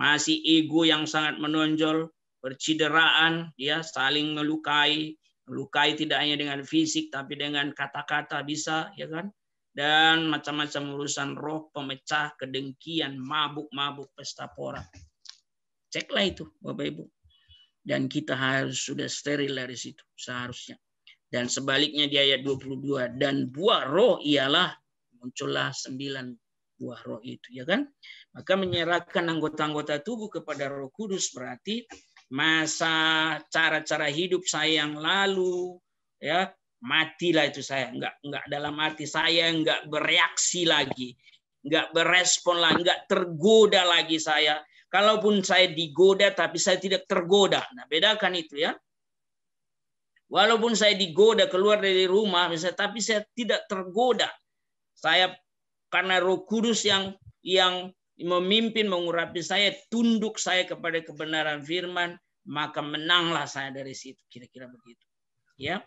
Masih ego yang sangat menonjol, percideraan, ya saling melukai, melukai tidak hanya dengan fisik tapi dengan kata-kata bisa, ya kan? Dan macam-macam urusan roh, pemecah, kedengkian, mabuk-mabuk, pesta pora. Ceklah itu, Bapak Ibu. Dan kita harus sudah steril dari situ seharusnya. Dan sebaliknya di ayat 22 dan buah roh ialah muncullah sembilan buah roh itu ya kan maka menyerahkan anggota-anggota tubuh kepada Roh Kudus berarti masa cara-cara hidup saya yang lalu ya matilah itu saya nggak nggak dalam hati saya nggak bereaksi lagi nggak berespon lagi nggak tergoda lagi saya kalaupun saya digoda tapi saya tidak tergoda nah bedakan itu ya Walaupun saya digoda keluar dari rumah, misalnya, tapi saya tidak tergoda. Saya karena Roh Kudus yang yang memimpin mengurapi saya, tunduk saya kepada kebenaran Firman, maka menanglah saya dari situ. Kira-kira begitu. Ya,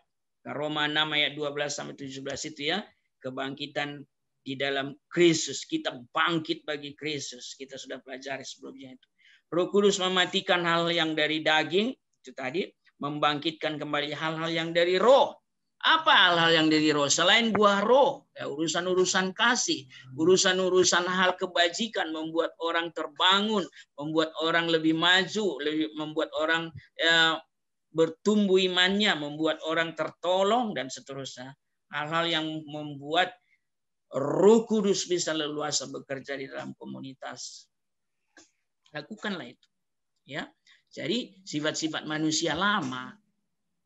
Roma 6 ayat 12 sampai 17 itu ya kebangkitan di dalam Kristus. Kita bangkit bagi Kristus. Kita sudah pelajari sebelumnya itu. Roh Kudus mematikan hal yang dari daging itu tadi membangkitkan kembali hal-hal yang dari roh. Apa hal-hal yang dari roh? Selain buah roh, ya, urusan-urusan ya, kasih, urusan-urusan hal kebajikan membuat orang terbangun, membuat orang lebih maju, lebih membuat orang ya, bertumbuh imannya, membuat orang tertolong dan seterusnya. Hal-hal yang membuat Roh Kudus bisa leluasa bekerja di dalam komunitas. Lakukanlah itu. Ya. Jadi sifat-sifat manusia lama,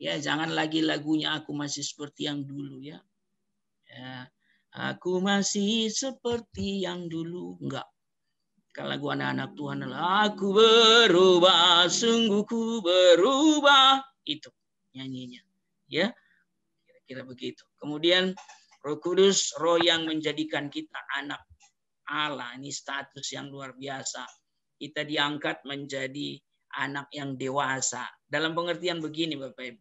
ya jangan lagi lagunya aku masih seperti yang dulu ya. ya aku masih seperti yang dulu, enggak. Kalau lagu anak-anak Tuhan adalah aku berubah, sungguh ku berubah. Itu nyanyinya. Ya, kira-kira begitu. Kemudian Roh Kudus, Roh yang menjadikan kita anak Allah. Ini status yang luar biasa. Kita diangkat menjadi anak yang dewasa. Dalam pengertian begini Bapak Ibu.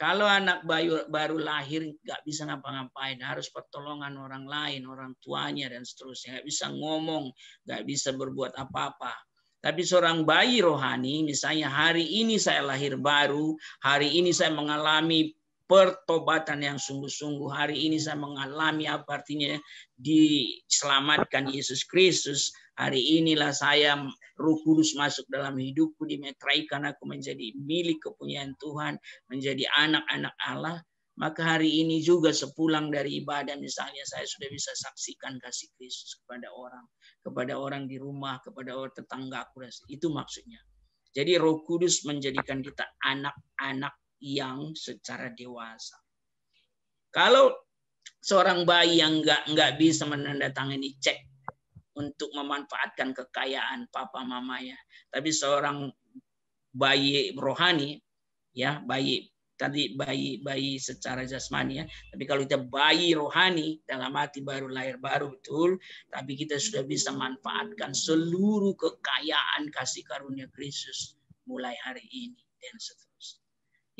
Kalau anak bayu, baru lahir nggak bisa ngapa-ngapain, harus pertolongan orang lain, orang tuanya dan seterusnya. Nggak bisa ngomong, nggak bisa berbuat apa-apa. Tapi seorang bayi rohani, misalnya hari ini saya lahir baru, hari ini saya mengalami pertobatan yang sungguh-sungguh. Hari ini saya mengalami apa artinya ya, diselamatkan Yesus Kristus. Hari inilah saya Roh Kudus masuk dalam hidupku, dimetraikan aku menjadi milik kepunyaan Tuhan, menjadi anak-anak Allah. Maka hari ini juga sepulang dari ibadah misalnya saya sudah bisa saksikan kasih Kristus kepada orang, kepada orang di rumah, kepada orang tetangga aku Itu maksudnya. Jadi Roh Kudus menjadikan kita anak-anak yang secara dewasa. Kalau seorang bayi yang nggak nggak bisa menandatangani cek untuk memanfaatkan kekayaan papa mamanya, tapi seorang bayi rohani ya bayi tadi bayi bayi secara jasmani ya. Tapi kalau kita bayi rohani dalam hati baru lahir baru betul, tapi kita sudah bisa manfaatkan seluruh kekayaan kasih karunia Kristus mulai hari ini dan seterusnya.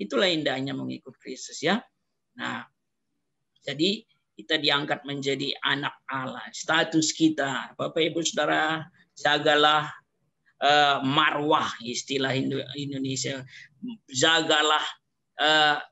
Itulah indahnya mengikut Kristus ya. Nah, jadi kita diangkat menjadi anak Allah. Status kita, Bapak Ibu Saudara, jagalah uh, marwah istilah Indonesia. Jagalah uh,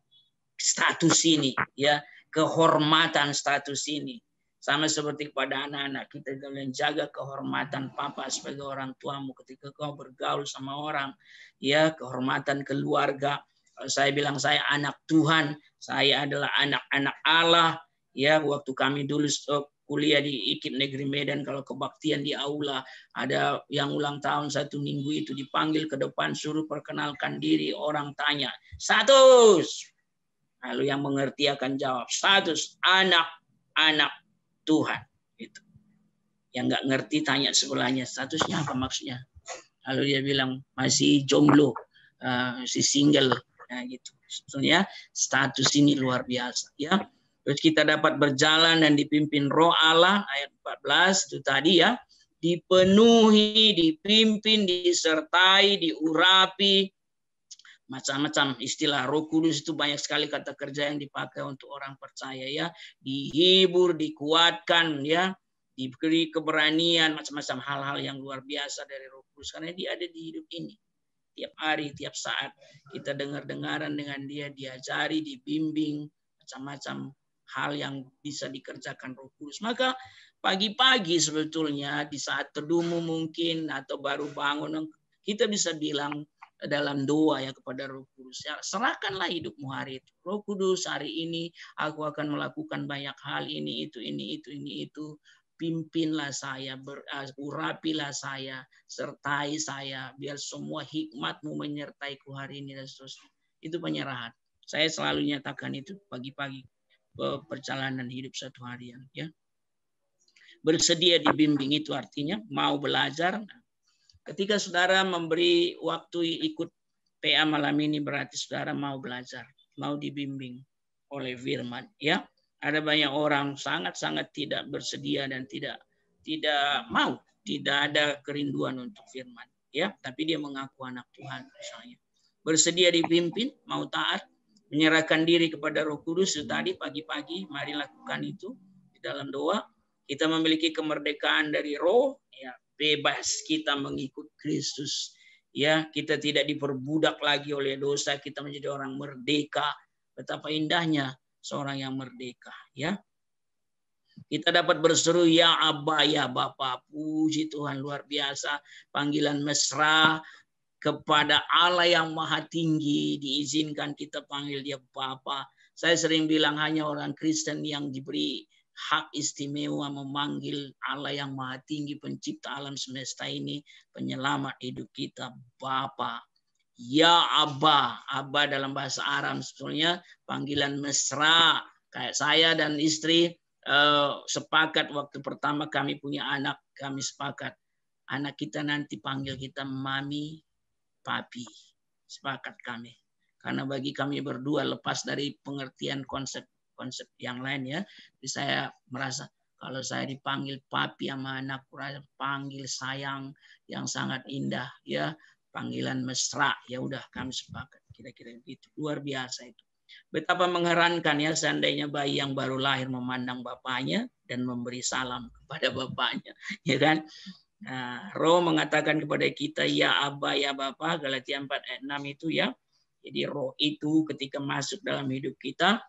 status ini ya, kehormatan status ini. Sama seperti kepada anak-anak kita kalian jaga kehormatan papa sebagai orang tuamu ketika kau bergaul sama orang, ya kehormatan keluarga, saya bilang saya anak Tuhan, saya adalah anak-anak Allah. Ya, waktu kami dulu eh, kuliah di IKIP Negeri Medan kalau kebaktian di aula ada yang ulang tahun satu minggu itu dipanggil ke depan suruh perkenalkan diri orang tanya status lalu yang mengerti akan jawab status anak-anak Tuhan itu yang nggak ngerti tanya sebelahnya statusnya apa maksudnya lalu dia bilang masih jomblo uh, eh, si single Nah, gitu. Sebetulnya status ini luar biasa ya. Terus kita dapat berjalan dan dipimpin Roh Allah ayat 14 itu tadi ya. Dipenuhi, dipimpin, disertai, diurapi macam-macam istilah Roh Kudus itu banyak sekali kata kerja yang dipakai untuk orang percaya ya, dihibur, dikuatkan ya, diberi keberanian macam-macam hal-hal yang luar biasa dari Roh Kudus karena dia ada di hidup ini tiap hari, tiap saat kita dengar-dengaran dengan dia, diajari, dibimbing, macam-macam hal yang bisa dikerjakan Roh Kudus. Maka pagi-pagi sebetulnya di saat terdumu mungkin atau baru bangun kita bisa bilang dalam doa ya kepada Roh Kudus ya serahkanlah hidupmu hari itu Roh Kudus hari ini aku akan melakukan banyak hal ini itu ini itu ini itu pimpinlah saya, ber, uh, urapilah saya, sertai saya, biar semua hikmatmu menyertaiku hari ini dan seterusnya. Itu penyerahan. Saya selalu nyatakan itu pagi-pagi perjalanan hidup satu harian. Ya. Bersedia dibimbing itu artinya mau belajar. Ketika saudara memberi waktu ikut PA malam ini berarti saudara mau belajar, mau dibimbing oleh Firman. Ya, ada banyak orang sangat-sangat tidak bersedia dan tidak tidak mau, tidak ada kerinduan untuk firman, ya, tapi dia mengaku anak Tuhan misalnya. Bersedia dipimpin, mau taat, menyerahkan diri kepada Roh Kudus tadi pagi-pagi, mari lakukan itu di dalam doa. Kita memiliki kemerdekaan dari Roh, ya, bebas kita mengikut Kristus. Ya, kita tidak diperbudak lagi oleh dosa, kita menjadi orang merdeka. Betapa indahnya seorang yang merdeka ya. Kita dapat berseru ya Abba ya Bapa puji Tuhan luar biasa panggilan mesra kepada Allah yang maha tinggi diizinkan kita panggil dia Bapa. Saya sering bilang hanya orang Kristen yang diberi hak istimewa memanggil Allah yang maha tinggi pencipta alam semesta ini penyelamat hidup kita Bapa. Ya Abba. Abba dalam bahasa Arab sebetulnya panggilan mesra. Kayak saya dan istri uh, sepakat waktu pertama kami punya anak, kami sepakat. Anak kita nanti panggil kita mami, papi. Sepakat kami. Karena bagi kami berdua lepas dari pengertian konsep-konsep yang lain ya. saya merasa kalau saya dipanggil papi sama anak kurang panggil sayang yang sangat indah ya panggilan hmm. mesra ya udah kami hmm. sepakat kira-kira itu luar biasa itu betapa mengherankan ya seandainya bayi yang baru lahir memandang bapaknya dan memberi salam kepada bapaknya ya kan nah, roh mengatakan kepada kita ya abah ya bapak Galatia 4 ayat 6 itu ya jadi roh itu ketika masuk dalam hidup kita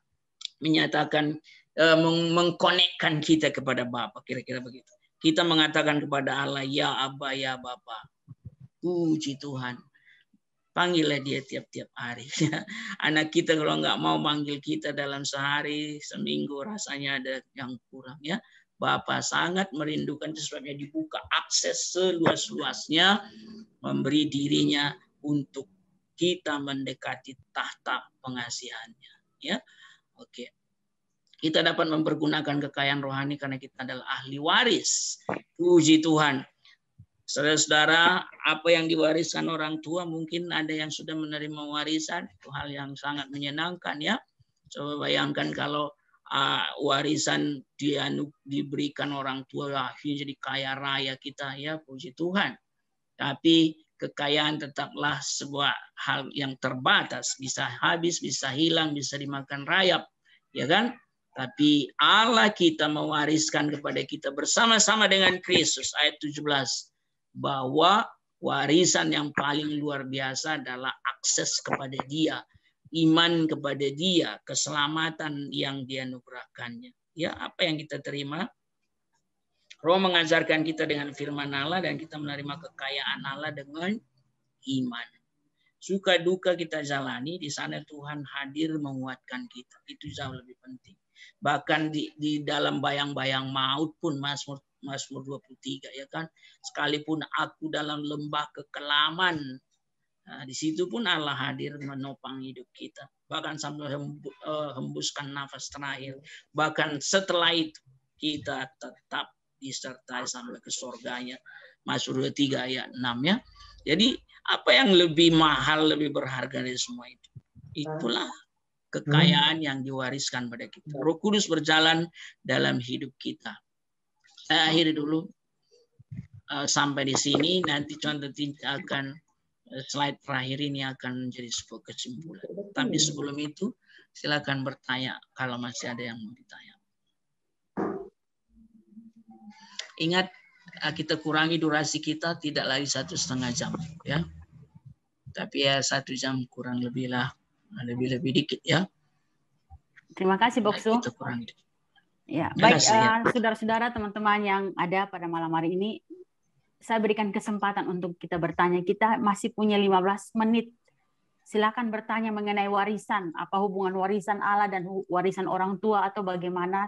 menyatakan eh, mengkonekkan kita kepada bapak kira-kira begitu kita mengatakan kepada Allah ya abah ya bapak Puji Tuhan. Panggillah dia tiap-tiap hari. Anak kita kalau nggak mau manggil kita dalam sehari, seminggu rasanya ada yang kurang ya. Bapak sangat merindukan sesuatu dibuka akses seluas-luasnya memberi dirinya untuk kita mendekati tahta pengasihannya ya. Oke. kita dapat mempergunakan kekayaan rohani karena kita adalah ahli waris. Puji Tuhan. Saudara-saudara, apa yang diwariskan orang tua mungkin ada yang sudah menerima warisan, itu hal yang sangat menyenangkan ya. Coba bayangkan kalau uh, warisan dia diberikan orang tua akhirnya jadi kaya raya kita ya puji Tuhan. Tapi kekayaan tetaplah sebuah hal yang terbatas, bisa habis, bisa hilang, bisa dimakan rayap, ya kan? Tapi Allah kita mewariskan kepada kita bersama-sama dengan Kristus ayat 17 bahwa warisan yang paling luar biasa adalah akses kepada Dia, iman kepada Dia, keselamatan yang dianugerahkannya. Ya, apa yang kita terima? Roh mengajarkan kita dengan firman Allah dan kita menerima kekayaan Allah dengan iman. Suka duka kita jalani, di sana Tuhan hadir menguatkan kita. Itu jauh lebih penting. Bahkan di, di dalam bayang-bayang maut pun Mazmur Mazmur 23 ya kan. Sekalipun aku dalam lembah kekelaman. Nah, di situ pun Allah hadir menopang hidup kita. Bahkan sambil eh, hembuskan nafas terakhir. Bahkan setelah itu kita tetap disertai sampai ke surganya. Mazmur 23 ayat 6 ya. Jadi apa yang lebih mahal, lebih berharga dari semua itu? Itulah kekayaan yang diwariskan pada kita. Hmm. Roh Kudus berjalan dalam hidup kita. Saya akhiri dulu uh, sampai di sini. Nanti contoh akan eh, slide terakhir ini akan menjadi sebuah kesimpulan. Tapi sebelum itu silakan bertanya kalau masih ada yang mau ditanya. Ingat eh, kita kurangi durasi kita tidak lagi satu setengah jam ya. Tapi ya satu jam kurang lebih lah lebih lebih dikit ya. Terima kasih Boksu. Nah, kita kurangi. Ya, baik eh, saudara-saudara, uh, teman-teman yang ada pada malam hari ini, saya berikan kesempatan untuk kita bertanya. Kita masih punya 15 menit. Silakan bertanya mengenai warisan, apa hubungan warisan Allah dan warisan orang tua atau bagaimana.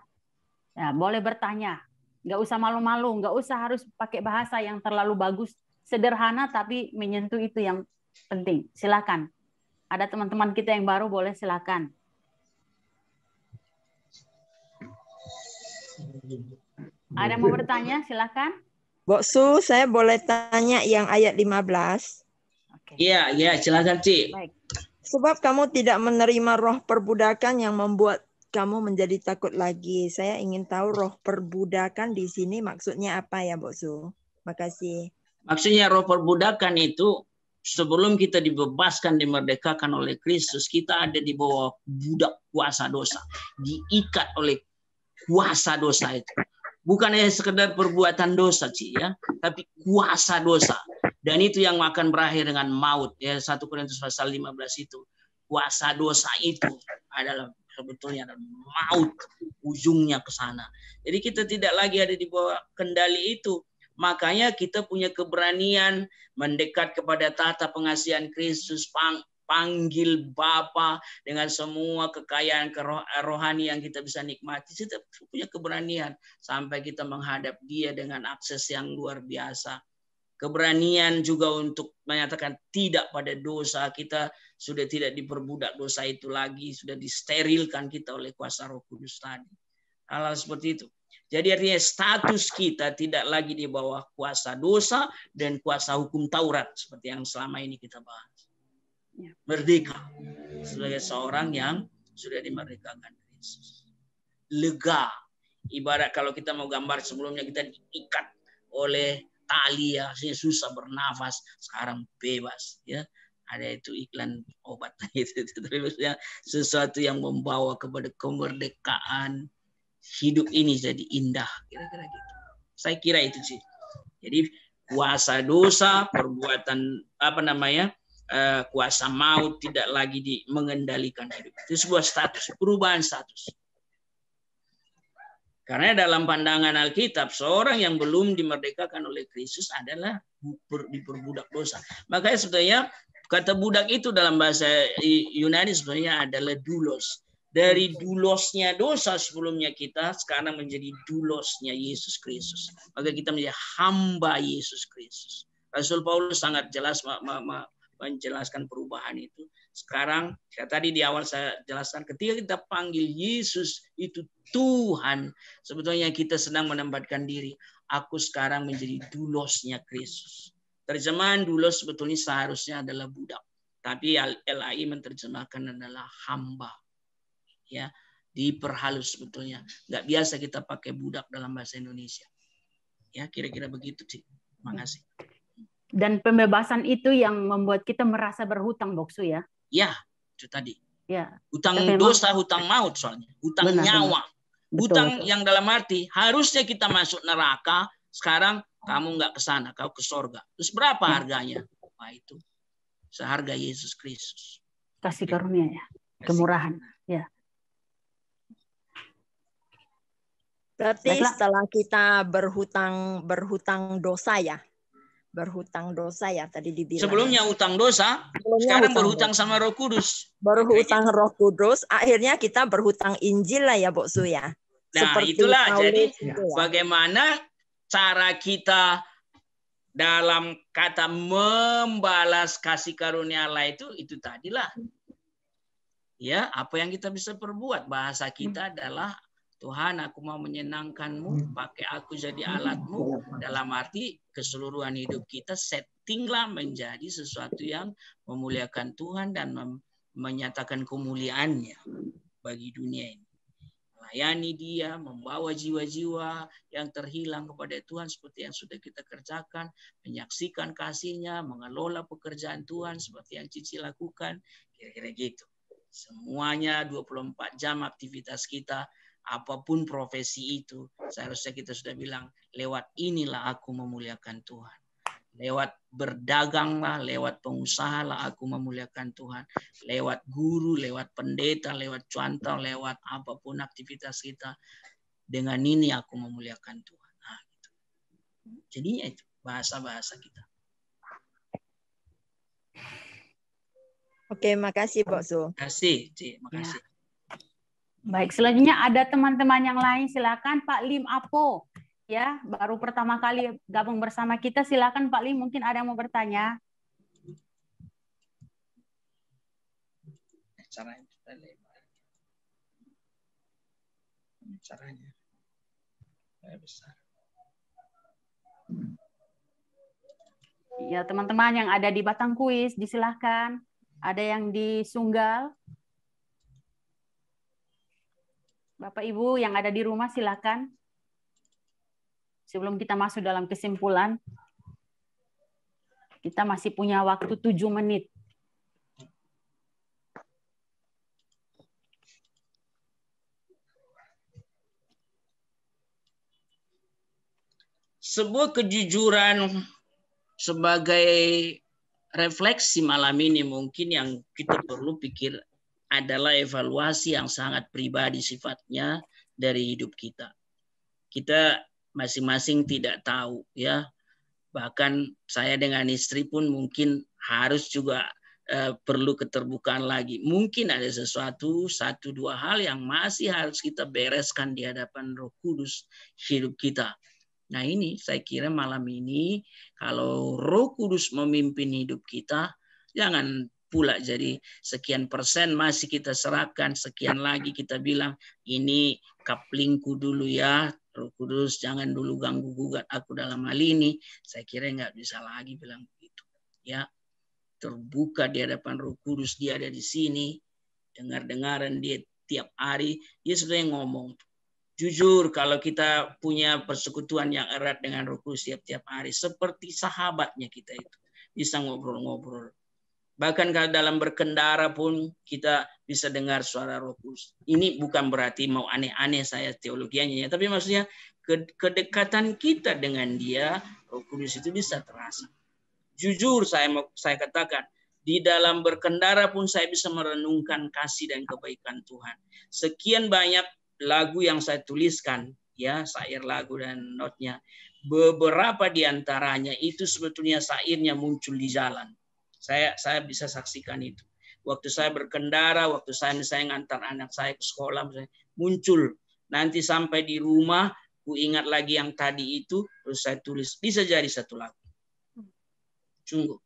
Ya, boleh bertanya. Nggak usah malu-malu, nggak usah harus pakai bahasa yang terlalu bagus. Sederhana tapi menyentuh itu yang penting. Silakan. Ada teman-teman kita yang baru, boleh silakan. Ada yang mau bertanya? Silahkan. Bu Su, saya boleh tanya yang ayat 15? Oke. Iya, iya, Silahkan, Cik. Baik. Sebab kamu tidak menerima roh perbudakan yang membuat kamu menjadi takut lagi. Saya ingin tahu roh perbudakan di sini maksudnya apa ya, Bu Su? Makasih. Maksudnya roh perbudakan itu sebelum kita dibebaskan, dimerdekakan oleh Kristus, kita ada di bawah budak kuasa dosa, diikat oleh kuasa dosa itu. Bukan hanya sekedar perbuatan dosa sih ya, tapi kuasa dosa. Dan itu yang akan berakhir dengan maut ya 1 Korintus pasal 15 itu. Kuasa dosa itu adalah sebetulnya adalah maut ujungnya ke sana. Jadi kita tidak lagi ada di bawah kendali itu. Makanya kita punya keberanian mendekat kepada tata pengasihan Kristus panggil Bapa dengan semua kekayaan rohani yang kita bisa nikmati. Kita punya keberanian sampai kita menghadap Dia dengan akses yang luar biasa. Keberanian juga untuk menyatakan tidak pada dosa. Kita sudah tidak diperbudak dosa itu lagi. Sudah disterilkan kita oleh kuasa roh kudus tadi. Hal-hal seperti itu. Jadi artinya status kita tidak lagi di bawah kuasa dosa dan kuasa hukum Taurat. Seperti yang selama ini kita bahas. Ya. merdeka sebagai seorang yang sudah dimerdekakan Yesus. Lega. Ibarat kalau kita mau gambar sebelumnya kita diikat oleh tali ya, susah bernafas, sekarang bebas ya. Ada itu iklan obat itu, terusnya sesuatu yang membawa kepada kemerdekaan hidup ini jadi indah kira-kira gitu. Saya kira itu sih. Jadi kuasa dosa, perbuatan apa namanya? Eh, kuasa maut tidak lagi di, mengendalikan hidup. Itu sebuah status, perubahan status. Karena dalam pandangan Alkitab, seorang yang belum dimerdekakan oleh Kristus adalah diperbudak dosa. Makanya sebetulnya kata budak itu dalam bahasa Yunani sebenarnya adalah dulos. Dari dulosnya dosa sebelumnya kita sekarang menjadi dulosnya Yesus Kristus. Maka kita menjadi hamba Yesus Kristus. Rasul Paulus sangat jelas menjelaskan perubahan itu. Sekarang ya tadi di awal saya jelaskan ketika kita panggil Yesus itu Tuhan, sebetulnya kita sedang menempatkan diri. Aku sekarang menjadi dulosnya Kristus. Terjemahan dulos sebetulnya seharusnya adalah budak, tapi LAI menerjemahkan adalah hamba. Ya, diperhalus sebetulnya. Nggak biasa kita pakai budak dalam bahasa Indonesia. Ya, kira-kira begitu sih. Terima kasih. Dan pembebasan itu yang membuat kita merasa berhutang, Boksu ya? Ya, itu tadi. Ya. Hutang Tapi dosa, hutang maut soalnya. Hutang benar, nyawa. Benar. Hutang betul, betul. yang dalam arti, harusnya kita masuk neraka, sekarang kamu nggak ke sana, kau ke sorga. Terus berapa iya. harganya? nah, itu seharga Yesus Kristus. Kasih gitu. karunia ya, kemurahan. Ya. Berarti setelah kita berhutang berhutang dosa ya, berhutang dosa ya tadi dibilang. Sebelumnya utang dosa, Sebelumnya sekarang berhutang dosa. sama Roh Kudus. Berhutang gitu. Roh Kudus, akhirnya kita berhutang Injil lah ya, Su ya. Nah, Seperti itulah Paulus jadi ya. bagaimana cara kita dalam kata membalas kasih karunia Allah itu itu tadilah. Ya, apa yang kita bisa perbuat bahasa kita hmm. adalah Tuhan aku mau menyenangkanmu, hmm. pakai aku jadi alatmu. Ya, Dalam arti keseluruhan hidup kita settinglah menjadi sesuatu yang memuliakan Tuhan dan menyatakan kemuliaannya bagi dunia ini. Melayani dia, membawa jiwa-jiwa yang terhilang kepada Tuhan seperti yang sudah kita kerjakan, menyaksikan kasihnya, mengelola pekerjaan Tuhan seperti yang Cici lakukan, kira-kira gitu. Semuanya 24 jam aktivitas kita apapun profesi itu, seharusnya kita sudah bilang, lewat inilah aku memuliakan Tuhan. Lewat berdaganglah, lewat pengusaha lah aku memuliakan Tuhan. Lewat guru, lewat pendeta, lewat contoh, lewat apapun aktivitas kita. Dengan ini aku memuliakan Tuhan. Nah, gitu. Jadinya itu bahasa-bahasa kita. Oke, makasih Pak Su. Makasih, Ci. Makasih. Ya. Baik, selanjutnya ada teman-teman yang lain. Silakan Pak Lim Apo. Ya, baru pertama kali gabung bersama kita. Silakan Pak Lim, mungkin ada yang mau bertanya. Caranya besar. Ya, teman-teman yang ada di Batang Kuis, disilahkan. Ada yang di Sunggal, Bapak Ibu yang ada di rumah silakan. Sebelum kita masuk dalam kesimpulan, kita masih punya waktu tujuh menit. Sebuah kejujuran sebagai refleksi malam ini mungkin yang kita perlu pikir adalah evaluasi yang sangat pribadi sifatnya dari hidup kita. Kita masing-masing tidak tahu ya. Bahkan saya dengan istri pun mungkin harus juga eh, perlu keterbukaan lagi. Mungkin ada sesuatu satu dua hal yang masih harus kita bereskan di hadapan Roh Kudus hidup kita. Nah, ini saya kira malam ini kalau Roh Kudus memimpin hidup kita, jangan pula jadi sekian persen masih kita serahkan sekian lagi kita bilang ini kaplingku dulu ya Roh Kudus jangan dulu ganggu gugat aku dalam hal ini saya kira nggak bisa lagi bilang begitu ya terbuka di hadapan Roh Kudus dia ada di sini dengar-dengaran dia tiap hari dia sebenarnya ngomong jujur kalau kita punya persekutuan yang erat dengan Roh Kudus tiap-tiap hari seperti sahabatnya kita itu bisa ngobrol-ngobrol Bahkan kalau dalam berkendara pun kita bisa dengar suara roh kudus. Ini bukan berarti mau aneh-aneh saya teologianya ya. Tapi maksudnya kedekatan kita dengan dia, roh kudus itu bisa terasa. Jujur saya mau saya katakan, di dalam berkendara pun saya bisa merenungkan kasih dan kebaikan Tuhan. Sekian banyak lagu yang saya tuliskan, ya sair lagu dan notnya. Beberapa di antaranya itu sebetulnya sairnya muncul di jalan. Saya saya bisa saksikan itu. Waktu saya berkendara, waktu saya misalnya ngantar anak saya ke sekolah, misalnya, muncul. Nanti sampai di rumah, ku ingat lagi yang tadi itu, terus saya tulis. Bisa jadi satu lagu. Sungguh.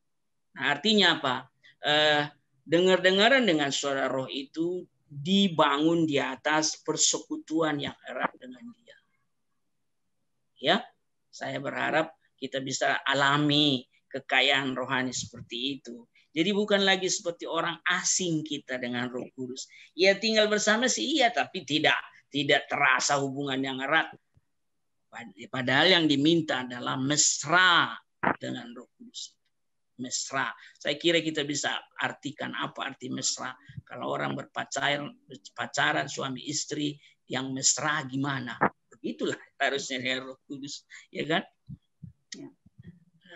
Nah, artinya apa? Eh, Dengar-dengaran dengan suara roh itu dibangun di atas persekutuan yang erat dengan dia. Ya, saya berharap kita bisa alami kekayaan rohani seperti itu. Jadi bukan lagi seperti orang asing kita dengan Roh Kudus. Ya tinggal bersama sih iya, tapi tidak tidak terasa hubungan yang erat. Padahal yang diminta adalah mesra dengan Roh Kudus. Mesra. Saya kira kita bisa artikan apa arti mesra. Kalau orang berpacaran, pacaran suami istri yang mesra gimana? Begitulah harusnya dengan Roh Kudus, ya kan?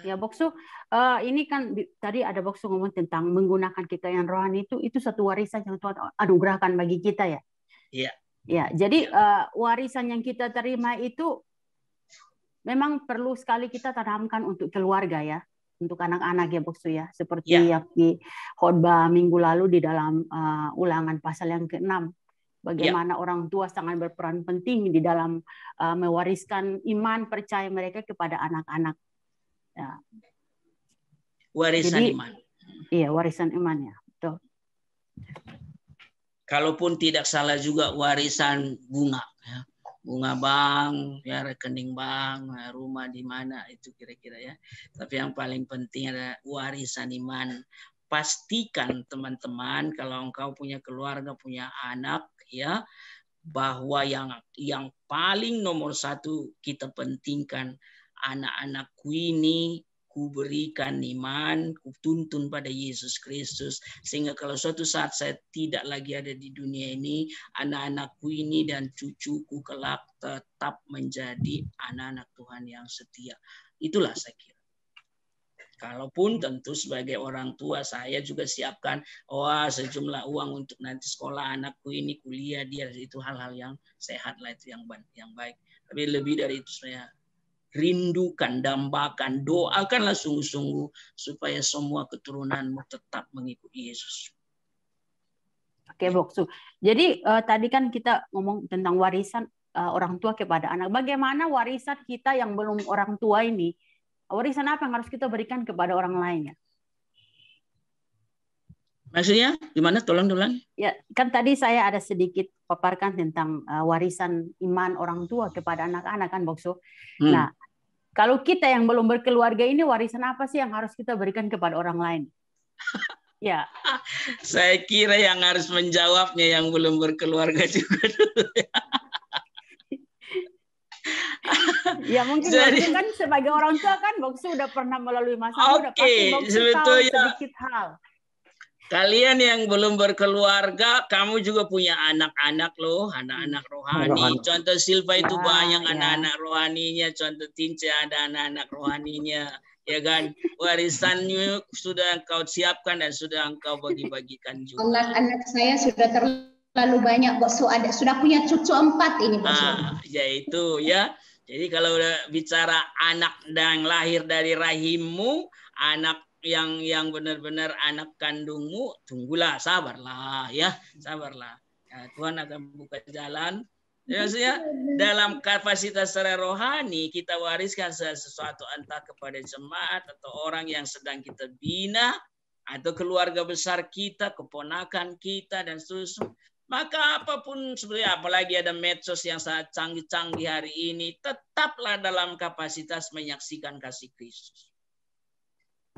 Ya, Boksu, uh, ini kan tadi ada Boksu ngomong tentang menggunakan kekayaan rohani itu itu satu warisan yang Tuhan anugerahkan bagi kita ya. Iya. Ya, jadi uh, warisan yang kita terima itu memang perlu sekali kita tanamkan untuk keluarga ya, untuk anak-anak ya Boksu ya, seperti ya. yang di khotbah minggu lalu di dalam uh, ulangan pasal yang ke-6 bagaimana yeah. orang tua sangat berperan penting di dalam uh, mewariskan iman percaya mereka kepada anak-anak. Ya. Warisan Jadi, iman. Iya, warisan iman ya, betul. Kalaupun tidak salah juga warisan bunga, ya. bunga bank, ya rekening bank, ya, rumah di mana itu kira-kira ya. Tapi yang paling penting adalah warisan iman. Pastikan teman-teman kalau engkau punya keluarga, punya anak, ya bahwa yang yang paling nomor satu kita pentingkan anak-anakku ini kuberikan iman, kutuntun pada Yesus Kristus. Sehingga kalau suatu saat saya tidak lagi ada di dunia ini, anak-anakku ini dan cucuku kelak tetap menjadi anak-anak Tuhan yang setia. Itulah saya kira. Kalaupun tentu sebagai orang tua saya juga siapkan wah sejumlah uang untuk nanti sekolah anakku ini kuliah dia itu hal-hal yang sehat lah itu yang yang baik. Tapi lebih dari itu saya rindukan, dambakan, doakanlah sungguh-sungguh supaya semua keturunanmu tetap mengikuti Yesus. Oke, Boksu. Jadi uh, tadi kan kita ngomong tentang warisan uh, orang tua kepada anak. Bagaimana warisan kita yang belum orang tua ini? Warisan apa yang harus kita berikan kepada orang lainnya? Maksudnya gimana? Tolong tolong. Ya, kan tadi saya ada sedikit paparkan tentang eh, warisan iman orang tua kepada anak-anak kan, Bokso. Hmm. Nah, kalau kita yang belum berkeluarga ini warisan apa sih yang harus kita berikan kepada orang lain? ya. saya kira yang harus menjawabnya yang belum berkeluarga juga dulu. Ya. ya mungkin Jadi, kan sebagai orang tua kan Boksu udah pernah melalui masa okay, udah pasti Boksu tahu sedikit hal. Kalian yang belum berkeluarga, kamu juga punya anak-anak loh, anak-anak rohani. Contoh Silva itu ah, banyak iya. anak-anak ya. rohaninya, contoh Tinca ada anak-anak rohaninya, ya kan? Warisannya sudah engkau siapkan dan sudah engkau bagi-bagikan juga. Anak-anak saya sudah terlalu banyak, Bos, ada sudah punya cucu empat ini, Bos. Ah, yaitu ya. Jadi kalau udah bicara anak yang lahir dari rahimmu, anak yang yang benar-benar anak kandungmu tunggulah sabarlah ya sabarlah ya, Tuhan akan buka jalan ya, dalam kapasitas secara rohani kita wariskan sesuatu entah kepada jemaat atau orang yang sedang kita bina atau keluarga besar kita keponakan kita dan seterusnya maka apapun sebenarnya apalagi ada medsos yang sangat canggih-canggih hari ini tetaplah dalam kapasitas menyaksikan kasih Kristus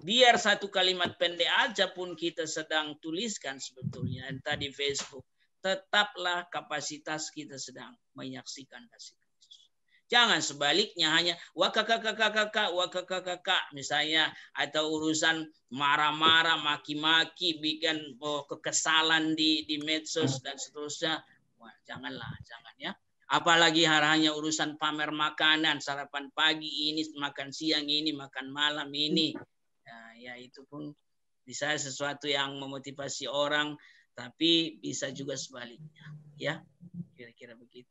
biar satu kalimat pendek aja pun kita sedang tuliskan sebetulnya yang tadi Facebook tetaplah kapasitas kita sedang menyaksikan kasih Kristus. Jangan sebaliknya hanya wakakakakakak wakakakakak misalnya atau urusan marah-marah maki-maki bikin oh, kekesalan di di medsos dan seterusnya. Wah, janganlah, jangan ya. Apalagi hanya urusan pamer makanan, sarapan pagi ini, makan siang ini, makan malam ini ya, ya itu pun bisa sesuatu yang memotivasi orang, tapi bisa juga sebaliknya. Ya, kira-kira begitu.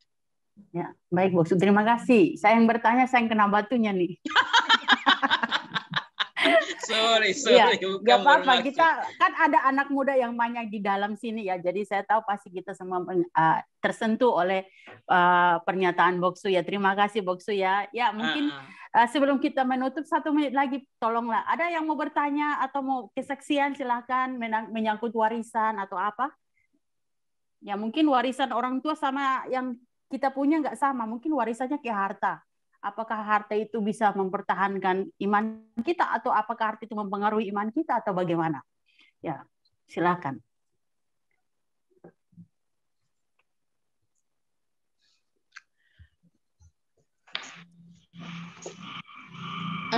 Ya, baik Boksu. Terima kasih. Saya yang bertanya, saya yang kena batunya nih. sorry, iya, sorry. Ya, gak apa-apa. Kita kan ada anak muda yang banyak di dalam sini ya. Jadi saya tahu pasti kita semua uh, tersentuh oleh uh, pernyataan Boksu ya. Terima kasih Boksu ya. Ya mungkin. Uh -uh Eh, sebelum kita menutup satu menit lagi, tolonglah ada yang mau bertanya atau mau kesaksian silahkan menyangkut warisan atau apa. Ya mungkin warisan orang tua sama yang kita punya nggak sama, mungkin warisannya ke harta. Apakah harta itu bisa mempertahankan iman kita atau apakah harta itu mempengaruhi iman kita atau bagaimana? Ya, silakan.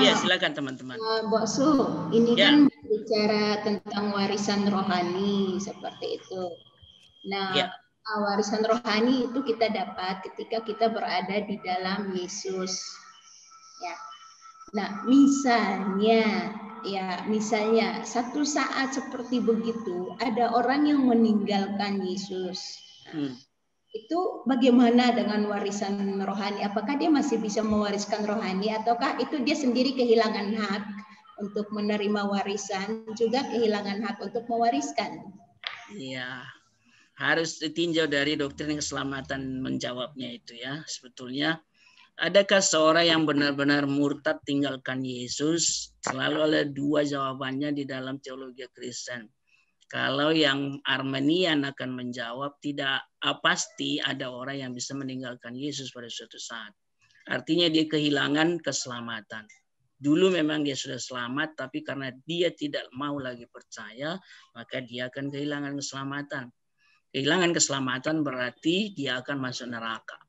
ya silakan teman-teman. Uh, eh, Mbak Su, ini ya. kan bicara tentang warisan rohani seperti itu. Nah, ya. Ah, warisan rohani itu kita dapat ketika kita berada di dalam Yesus. Ya. Nah, misalnya ya misalnya satu saat seperti begitu ada orang yang meninggalkan Yesus. Nah, hmm itu bagaimana dengan warisan rohani? Apakah dia masih bisa mewariskan rohani ataukah itu dia sendiri kehilangan hak untuk menerima warisan juga kehilangan hak untuk mewariskan? Iya. Harus ditinjau dari doktrin keselamatan menjawabnya itu ya. Sebetulnya adakah seorang yang benar-benar murtad tinggalkan Yesus? Selalu ada dua jawabannya di dalam teologi Kristen kalau yang Armenian akan menjawab, tidak ah, pasti ada orang yang bisa meninggalkan Yesus pada suatu saat. Artinya dia kehilangan keselamatan. Dulu memang dia sudah selamat, tapi karena dia tidak mau lagi percaya, maka dia akan kehilangan keselamatan. Kehilangan keselamatan berarti dia akan masuk neraka.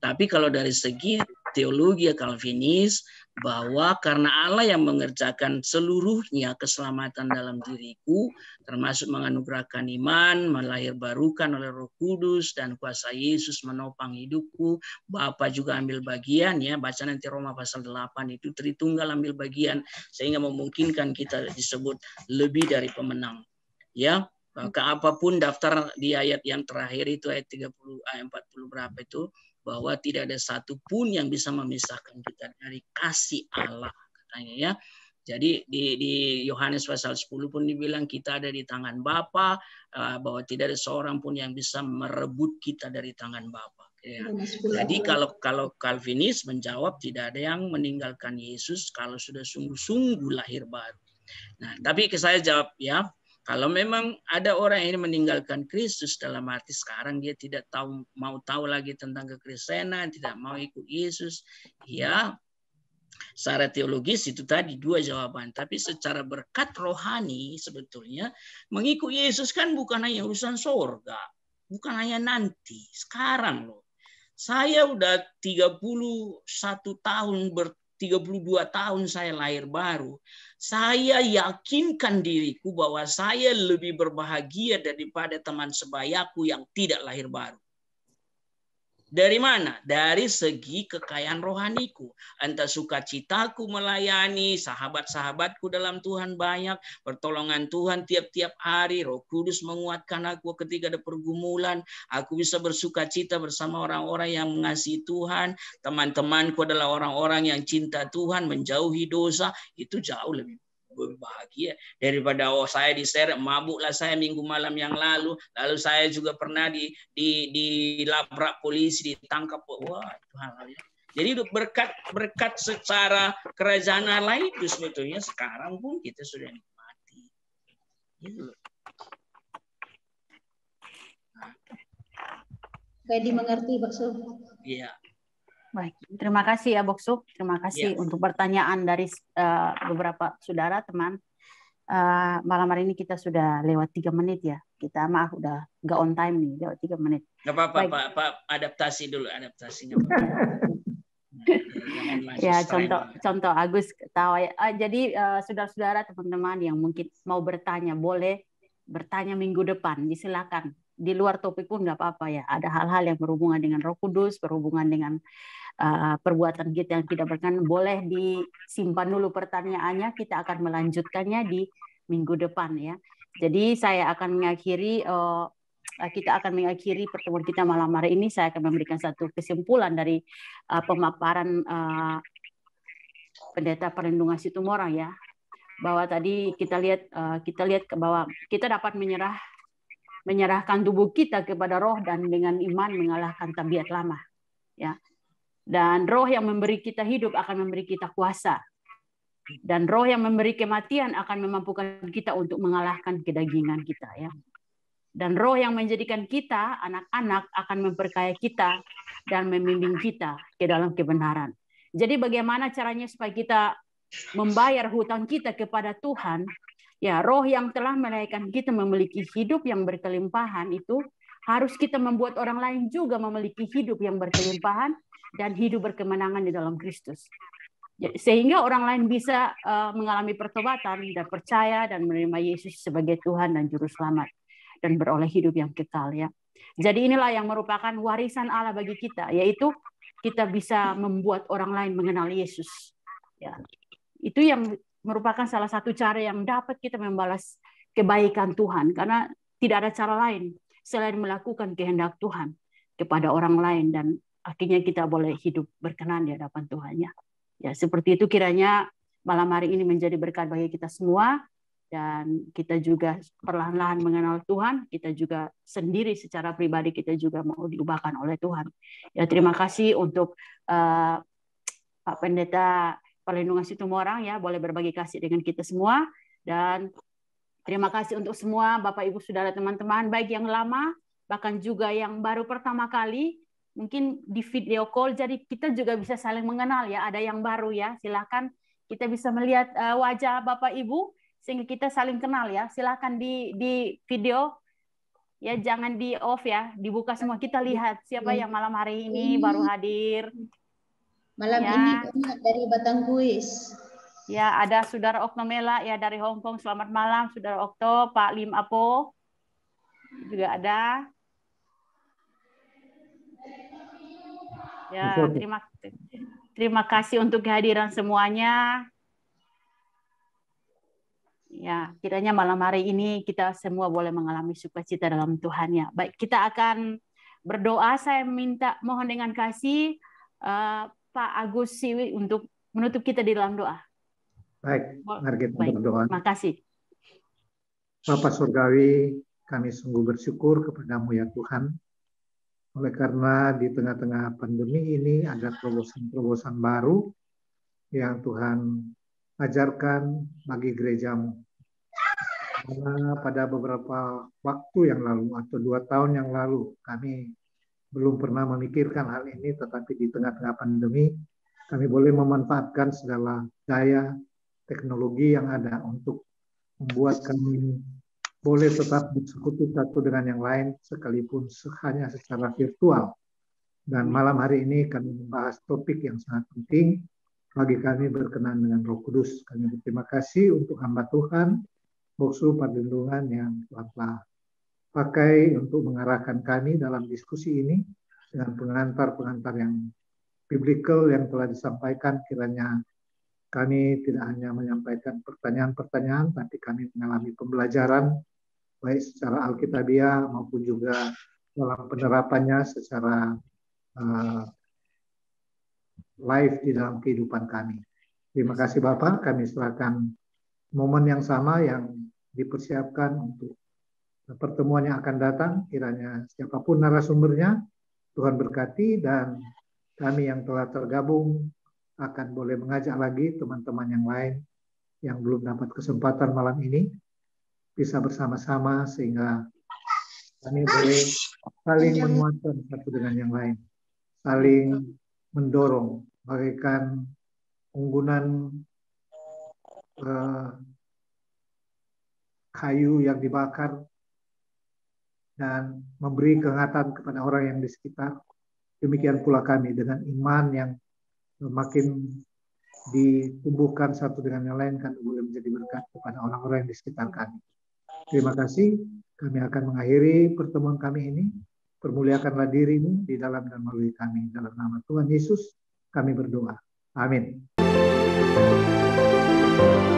Tapi kalau dari segi teologi ya Calvinis, bahwa karena Allah yang mengerjakan seluruhnya keselamatan dalam diriku, termasuk menganugerahkan iman, melahir barukan oleh roh kudus, dan kuasa Yesus menopang hidupku. Bapak juga ambil bagian, ya baca nanti Roma pasal 8 itu Tritunggal ambil bagian, sehingga memungkinkan kita disebut lebih dari pemenang. Ya, maka apapun daftar di ayat yang terakhir itu ayat 30 ayat 40 berapa itu bahwa tidak ada satu pun yang bisa memisahkan kita dari kasih Allah katanya ya. Jadi di Yohanes pasal 10 pun dibilang kita ada di tangan Bapa eh, bahwa tidak ada seorang pun yang bisa merebut kita dari tangan Bapa. Ya. Iya, Jadi kalau kalau Calvinis menjawab tidak ada yang meninggalkan Yesus kalau sudah sungguh-sungguh lahir baru. Nah, tapi saya jawab ya, kalau memang ada orang yang meninggalkan Kristus dalam arti sekarang dia tidak tahu mau tahu lagi tentang kekristenan, tidak mau ikut Yesus, ya secara teologis itu tadi dua jawaban. Tapi secara berkat rohani sebetulnya mengikut Yesus kan bukan hanya urusan sorga, bukan hanya nanti, sekarang loh. Saya udah 31 tahun ber, 32 tahun saya lahir baru, saya yakinkan diriku bahwa saya lebih berbahagia daripada teman sebayaku yang tidak lahir baru. Dari mana? Dari segi kekayaan rohaniku. Entah sukacitaku melayani, sahabat-sahabatku dalam Tuhan banyak, pertolongan Tuhan tiap-tiap hari, roh kudus menguatkan aku ketika ada pergumulan, aku bisa bersukacita bersama orang-orang yang mengasihi Tuhan, teman-temanku adalah orang-orang yang cinta Tuhan, menjauhi dosa, itu jauh lebih berbahagia daripada oh saya diseret mabuklah saya minggu malam yang lalu lalu saya juga pernah di di dilabrak polisi ditangkap wah itu hal ya jadi berkat berkat secara kerajaan Allah itu sebetulnya sekarang pun kita sudah nikmati. Gitu mengerti Kayak dimengerti Pak Baik, terima kasih ya Boksu. Terima kasih yes. Iya. untuk pertanyaan dari uh, beberapa saudara teman. Uh, malam hari ini kita sudah lewat tiga menit ya. Kita maaf udah nggak on time nih, lewat tiga menit. Gak apa-apa, Pak, Pak. Adaptasi dulu, adaptasinya. Nah, ya contoh contoh Agus ketawa ya. Uh, jadi uh, saudara-saudara teman-teman yang mungkin mau bertanya boleh bertanya minggu depan, disilakan di luar topik pun nggak apa-apa ya. Ada hal-hal yang berhubungan dengan Roh Kudus, berhubungan dengan uh, perbuatan kita yang tidak berkenan, boleh disimpan dulu pertanyaannya. Kita akan melanjutkannya di minggu depan ya. Jadi saya akan mengakhiri uh, kita akan mengakhiri pertemuan kita malam hari ini. Saya akan memberikan satu kesimpulan dari uh, pemaparan uh, pendeta perlindungan Situmorang ya bahwa tadi kita lihat kita lihat bahwa kita dapat menyerah menyerahkan tubuh kita kepada roh dan dengan iman mengalahkan tabiat lama. Ya. Dan roh yang memberi kita hidup akan memberi kita kuasa. Dan roh yang memberi kematian akan memampukan kita untuk mengalahkan kedagingan kita ya. Dan roh yang menjadikan kita anak-anak akan memperkaya kita dan membimbing kita ke dalam kebenaran. Jadi bagaimana caranya supaya kita membayar hutang kita kepada Tuhan Ya, roh yang telah menaikkan kita memiliki hidup yang berkelimpahan itu harus kita membuat orang lain juga memiliki hidup yang berkelimpahan dan hidup berkemenangan di dalam Kristus. Ya, sehingga orang lain bisa eh, mengalami pertobatan dan percaya dan menerima Yesus sebagai Tuhan dan Juru Selamat dan beroleh hidup yang kekal ya. Jadi inilah yang merupakan warisan Allah bagi kita, yaitu kita bisa membuat orang lain mengenal Yesus. Ya. Itu yang merupakan salah satu cara yang dapat kita membalas kebaikan Tuhan karena tidak ada cara lain selain melakukan kehendak Tuhan kepada orang lain dan akhirnya kita boleh hidup berkenan di hadapan Tuhan ya. Ya, seperti itu kiranya malam hari ini menjadi berkat bagi kita semua dan kita juga perlahan-lahan mengenal Tuhan, kita juga sendiri secara pribadi kita juga mau diubahkan oleh Tuhan. Ya, terima kasih untuk uh, Pak Pendeta perlindungan situ orang ya boleh berbagi kasih dengan kita semua dan terima kasih untuk semua Bapak Ibu Saudara teman-teman baik yang lama bahkan juga yang baru pertama kali mungkin di video call jadi kita juga bisa saling mengenal ya ada yang baru ya silahkan kita bisa melihat eh, wajah Bapak Ibu sehingga kita saling kenal ya silahkan di di video ya jangan di off ya dibuka semua kita lihat siapa yang malam hari ini iya. baru hadir Malam ya. ini banyak dari Kuis. Ya, ada Saudara Oknomela ya dari Hong Kong. Selamat malam Saudara Okto, Pak Lim Apo. Juga ada. Ya, terima terima kasih untuk kehadiran semuanya. Ya, kiranya malam hari ini kita semua boleh mengalami sukacita dalam Tuhan ya. Baik, kita akan berdoa. Saya minta mohon dengan kasih uh, Pak Agus Siwi untuk menutup kita di dalam doa. Baik, mari kita Baik. berdoa. Terima kasih. Bapak Surgawi, kami sungguh bersyukur kepadamu ya Tuhan. Oleh karena di tengah-tengah pandemi ini ada terobosan-terobosan baru yang Tuhan ajarkan bagi gerejamu. Karena pada beberapa waktu yang lalu atau dua tahun yang lalu kami belum pernah memikirkan hal ini, tetapi di tengah-tengah pandemi, kami boleh memanfaatkan segala daya teknologi yang ada untuk membuat kami boleh tetap bersekutu satu dengan yang lain sekalipun hanya secara virtual. Dan malam hari ini kami membahas topik yang sangat penting bagi kami berkenan dengan Roh Kudus. Kami berterima kasih untuk hamba Tuhan, Boksu Perlindungan yang telah pakai untuk mengarahkan kami dalam diskusi ini dengan pengantar-pengantar yang biblical yang telah disampaikan kiranya kami tidak hanya menyampaikan pertanyaan-pertanyaan tapi kami mengalami pembelajaran baik secara alkitabiah maupun juga dalam penerapannya secara uh, live di dalam kehidupan kami. Terima kasih Bapak, kami serahkan momen yang sama yang dipersiapkan untuk Nah, pertemuan yang akan datang, kiranya siapapun narasumbernya, Tuhan berkati dan kami yang telah tergabung akan boleh mengajak lagi teman-teman yang lain yang belum dapat kesempatan malam ini bisa bersama-sama sehingga kami boleh saling menguatkan satu dengan yang lain, saling mendorong bagaikan unggunan uh, kayu yang dibakar dan memberi kehangatan kepada orang yang di sekitar. Demikian pula kami dengan iman yang makin ditumbuhkan satu dengan yang lain kan boleh menjadi berkat kepada orang-orang yang di sekitar kami. Terima kasih. Kami akan mengakhiri pertemuan kami ini. Permuliakanlah dirimu di dalam dan melalui kami. Dalam nama Tuhan Yesus kami berdoa. Amin.